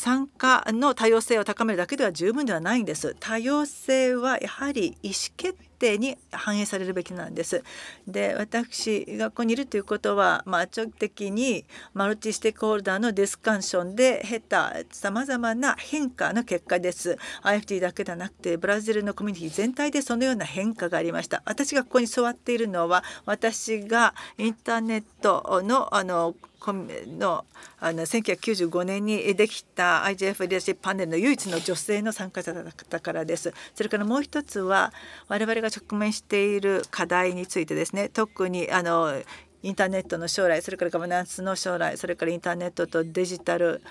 参加の多様性を高めるだけでは十分ではないんです多様性はやはり意思決定に反映されるべきなんですで私学校にいるということは、まあ、長期的にマルチステークホルダーのディスカンションで経たさまざまな変化の結果です IFT だけではなくてブラジルのコミュニティ全体でそのような変化がありました私がここに座っているのは私がインターネットのあののあの1995年にできた IGF リーダーシップパネルの唯一の女性の参加者だったからです。それからもう一つは我々が直面している課題についてですね特にあのインターネットの将来それからガバナンスの将来それからインターネットとデジタル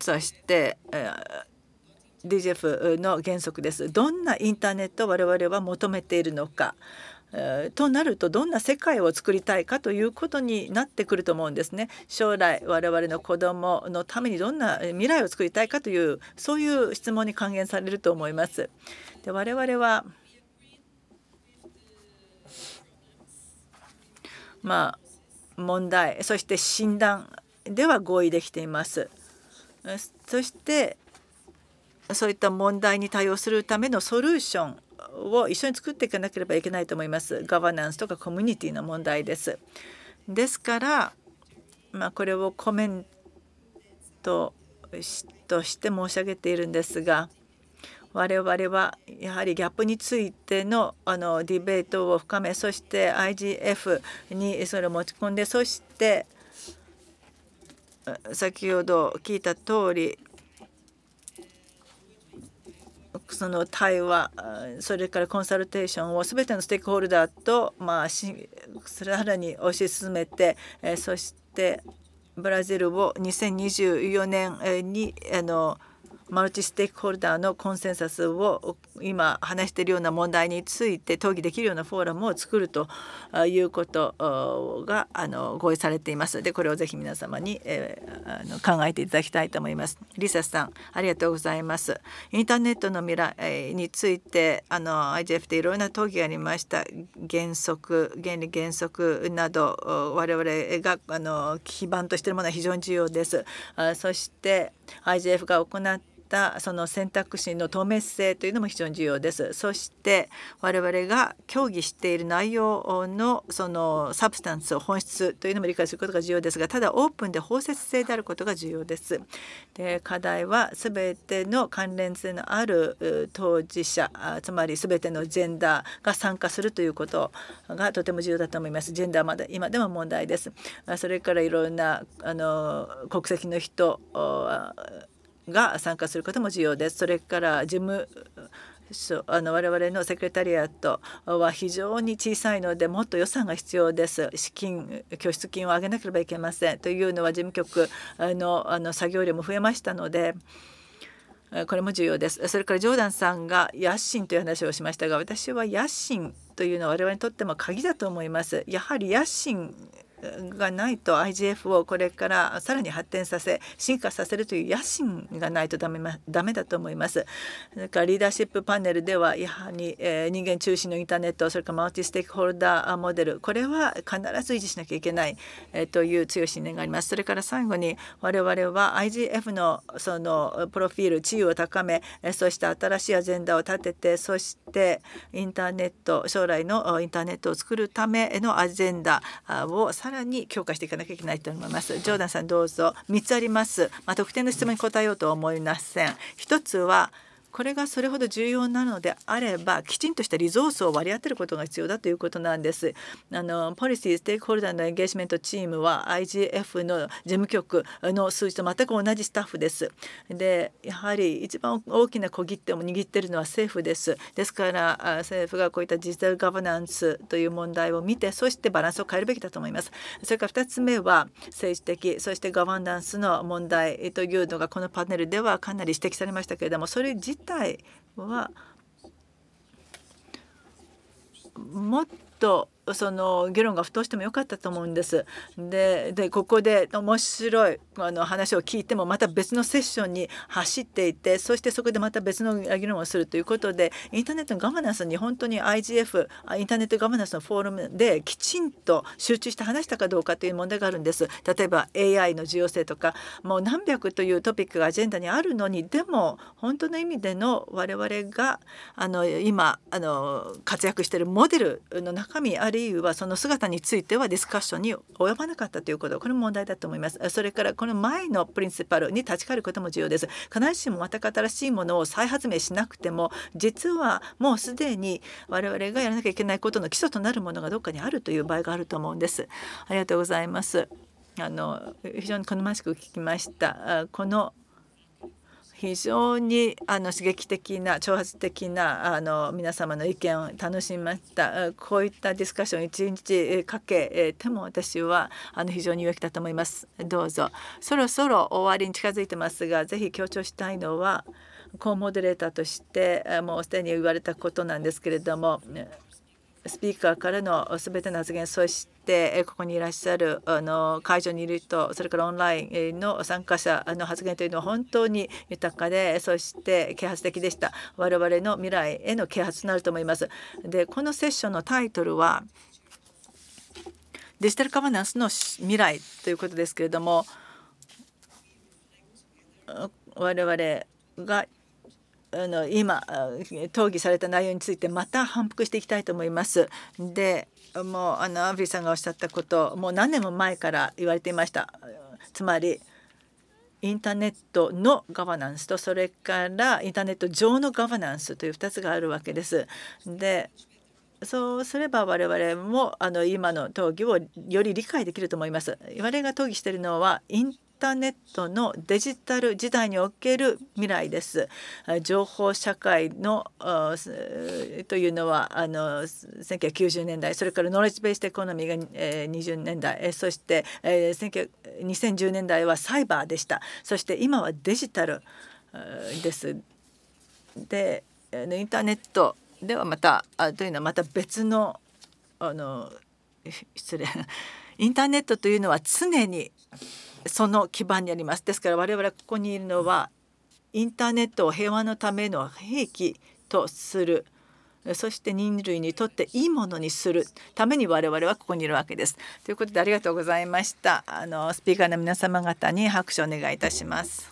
そして、えーディジェフの原則です。どんなインターネットを我々は求めているのか。となるとどんな世界を作りたいかということになってくると思うんですね将来我々の子供のためにどんな未来を作りたいかというそういう質問に還元されると思いますで我々はまあ問題そして診断では合意できていますそしてそういった問題に対応するためのソリューションを一緒に作っていかなければいけないと思います。ガバナンスとかコミュニティの問題です。ですから、まあ、これをコメントとして申し上げているんですが我々はやはりギャップについてのあのディベートを深めそして IGF にそれを持ち込んでそして先ほど聞いた通りその対話それからコンサルテーションを全てのステークホルダーと、まあ、それらに推し進めて、えそしてブラジルを2024年にあのマルチステークホルダーのコンセンサスを今話しているような問題について討議できるようなフォーラムを作るということがあの合意されていますでこれをぜひ皆様に、えー、あの考えていただきたいと思います。リサさんありがとうございます。インターネットの未来についてあの IGF でいろんな討議がありました原則原理原則など我々があの基盤としているものは非常に重要です。あそして IGF が行ったその選択肢の透明性というのも非常に重要です。そして我々が協議している内容のそのサブスタンス本質というのも理解することが重要ですがただオープンで包摂性であることが重要です。で課題は全ての関連性のある当事者つまり全てのジェンダーが参加するということがとても重要だと思います。ジェンダーまだ今でも問題です。それからいろんなあの国籍の人が参加することも重要です。それから事務あの我々のセクレタリアットは非常に小さいのでもっと予算が必要です資金拠出金を上げなければいけませんというのは事務局のあの作業量も増えましたので。これも重要です。それからジョーダンさんが野心という話をしましたが、私は野心というのは我々にとっても鍵だと思います。やはり野心がないと IGF をこれからさらに発展させ進化させるという野心がないとダメダメだと思います。だからリーダーシップパネルではやはり、えー、人間中心のインターネットそれからマルチステークホルダーモデルこれは必ず維持しなきゃいけない、えー、という強い信念があります。それから最後に我々は IGF のそのプロフィール地位を高めそうした新しいアジェンダを立ててそしてインターネット将来のインターネットを作るためのアジェンダをさららに強化していかなきゃいけないと思いますジョーダンさんどうぞ3つありますまあ、特定の質問に答えようとは思いません1つはこれがそれほど重要なのであればきちんとしたリゾースを割り当てることが必要だということなんです。あのポリシーステークホルダーのエンゲージメントチームは IGF の事務局の数字と全く同じスタッフです。でやはり一番大きな小切手を握っているのは政府です。ですから政府がこういったデジタルガバナンスという問題を見てそしてバランスを変えるべきだと思います。それから2つ目は政治的そしてガバナンスの問題というのがこのパネルではかなり指摘されましたけれどもそれ自体はもっとその議論が不当してもよかったと思うんです。ででここで面白いあの話を聞いてもまた別のセッションに走っていてそしてそこでまた別の議論をするということでインターネットのガバナンスに本当に IGF インターネットガバナンスのフォーラムできちんと集中して話したかどうかという問題があるんです。例えば AI の重要性とかもう何百というトピックがアジェンダにあるのにでも本当の意味での我々があの今あの活躍しているモデルの中身ある理由はその姿についてはディスカッションに及ばなかったということこれも問題だと思いますそれからこの前のプリンシパルに立ち返ることも重要です必ずしもまた新しいものを再発明しなくても実はもうすでに我々がやらなきゃいけないことの基礎となるものがどっかにあるという場合があると思うんですありがとうございますあの非常に好ましく聞きましたこの非常にあの刺激的な挑発的なあの皆様の意見を楽しみましたこういったディスカッション一日かけても私はあの非常に有益だと思いますどうぞそろそろ終わりに近づいてますがぜひ強調したいのはコモデレーターとしてもうすでに言われたことなんですけれどもスピーカーからのすべての発言そしてここにいらっしゃるあの会場にいる人それからオンラインの参加者の発言というのは本当に豊かでそして啓発的でした我々の未来への啓発になると思います。でこのセッションのタイトルはデジタルカバナンスの未来ということですけれども我々があの今討議された内容についてまた反復していきたいと思います。でもうあのアンフィーさんがおっしゃったこともう何年も前から言われていました。つまりインターネットのガバナンスとそれからインターネット上のガバナンスという2つがあるわけです。でそうすれば我々もあの今の討議をより理解できると思います。我々が討議しているのはインターネットのデジタル時代における未来です。情報社会のというのはあの1990年代それからノレッジベースエコノミーが20年代そして2010年代はサイバーでしたそして今はデジタルです。でインターネットではまたというのはまた別のあの失礼インターネットというのは常にその基盤にありますですから我々ここにいるのはインターネットを平和のための兵器とするそして人類にとっていいものにするために我々はここにいるわけです。ということでありがとうございました。あのスピーカーの皆様方に拍手をお願いいたします。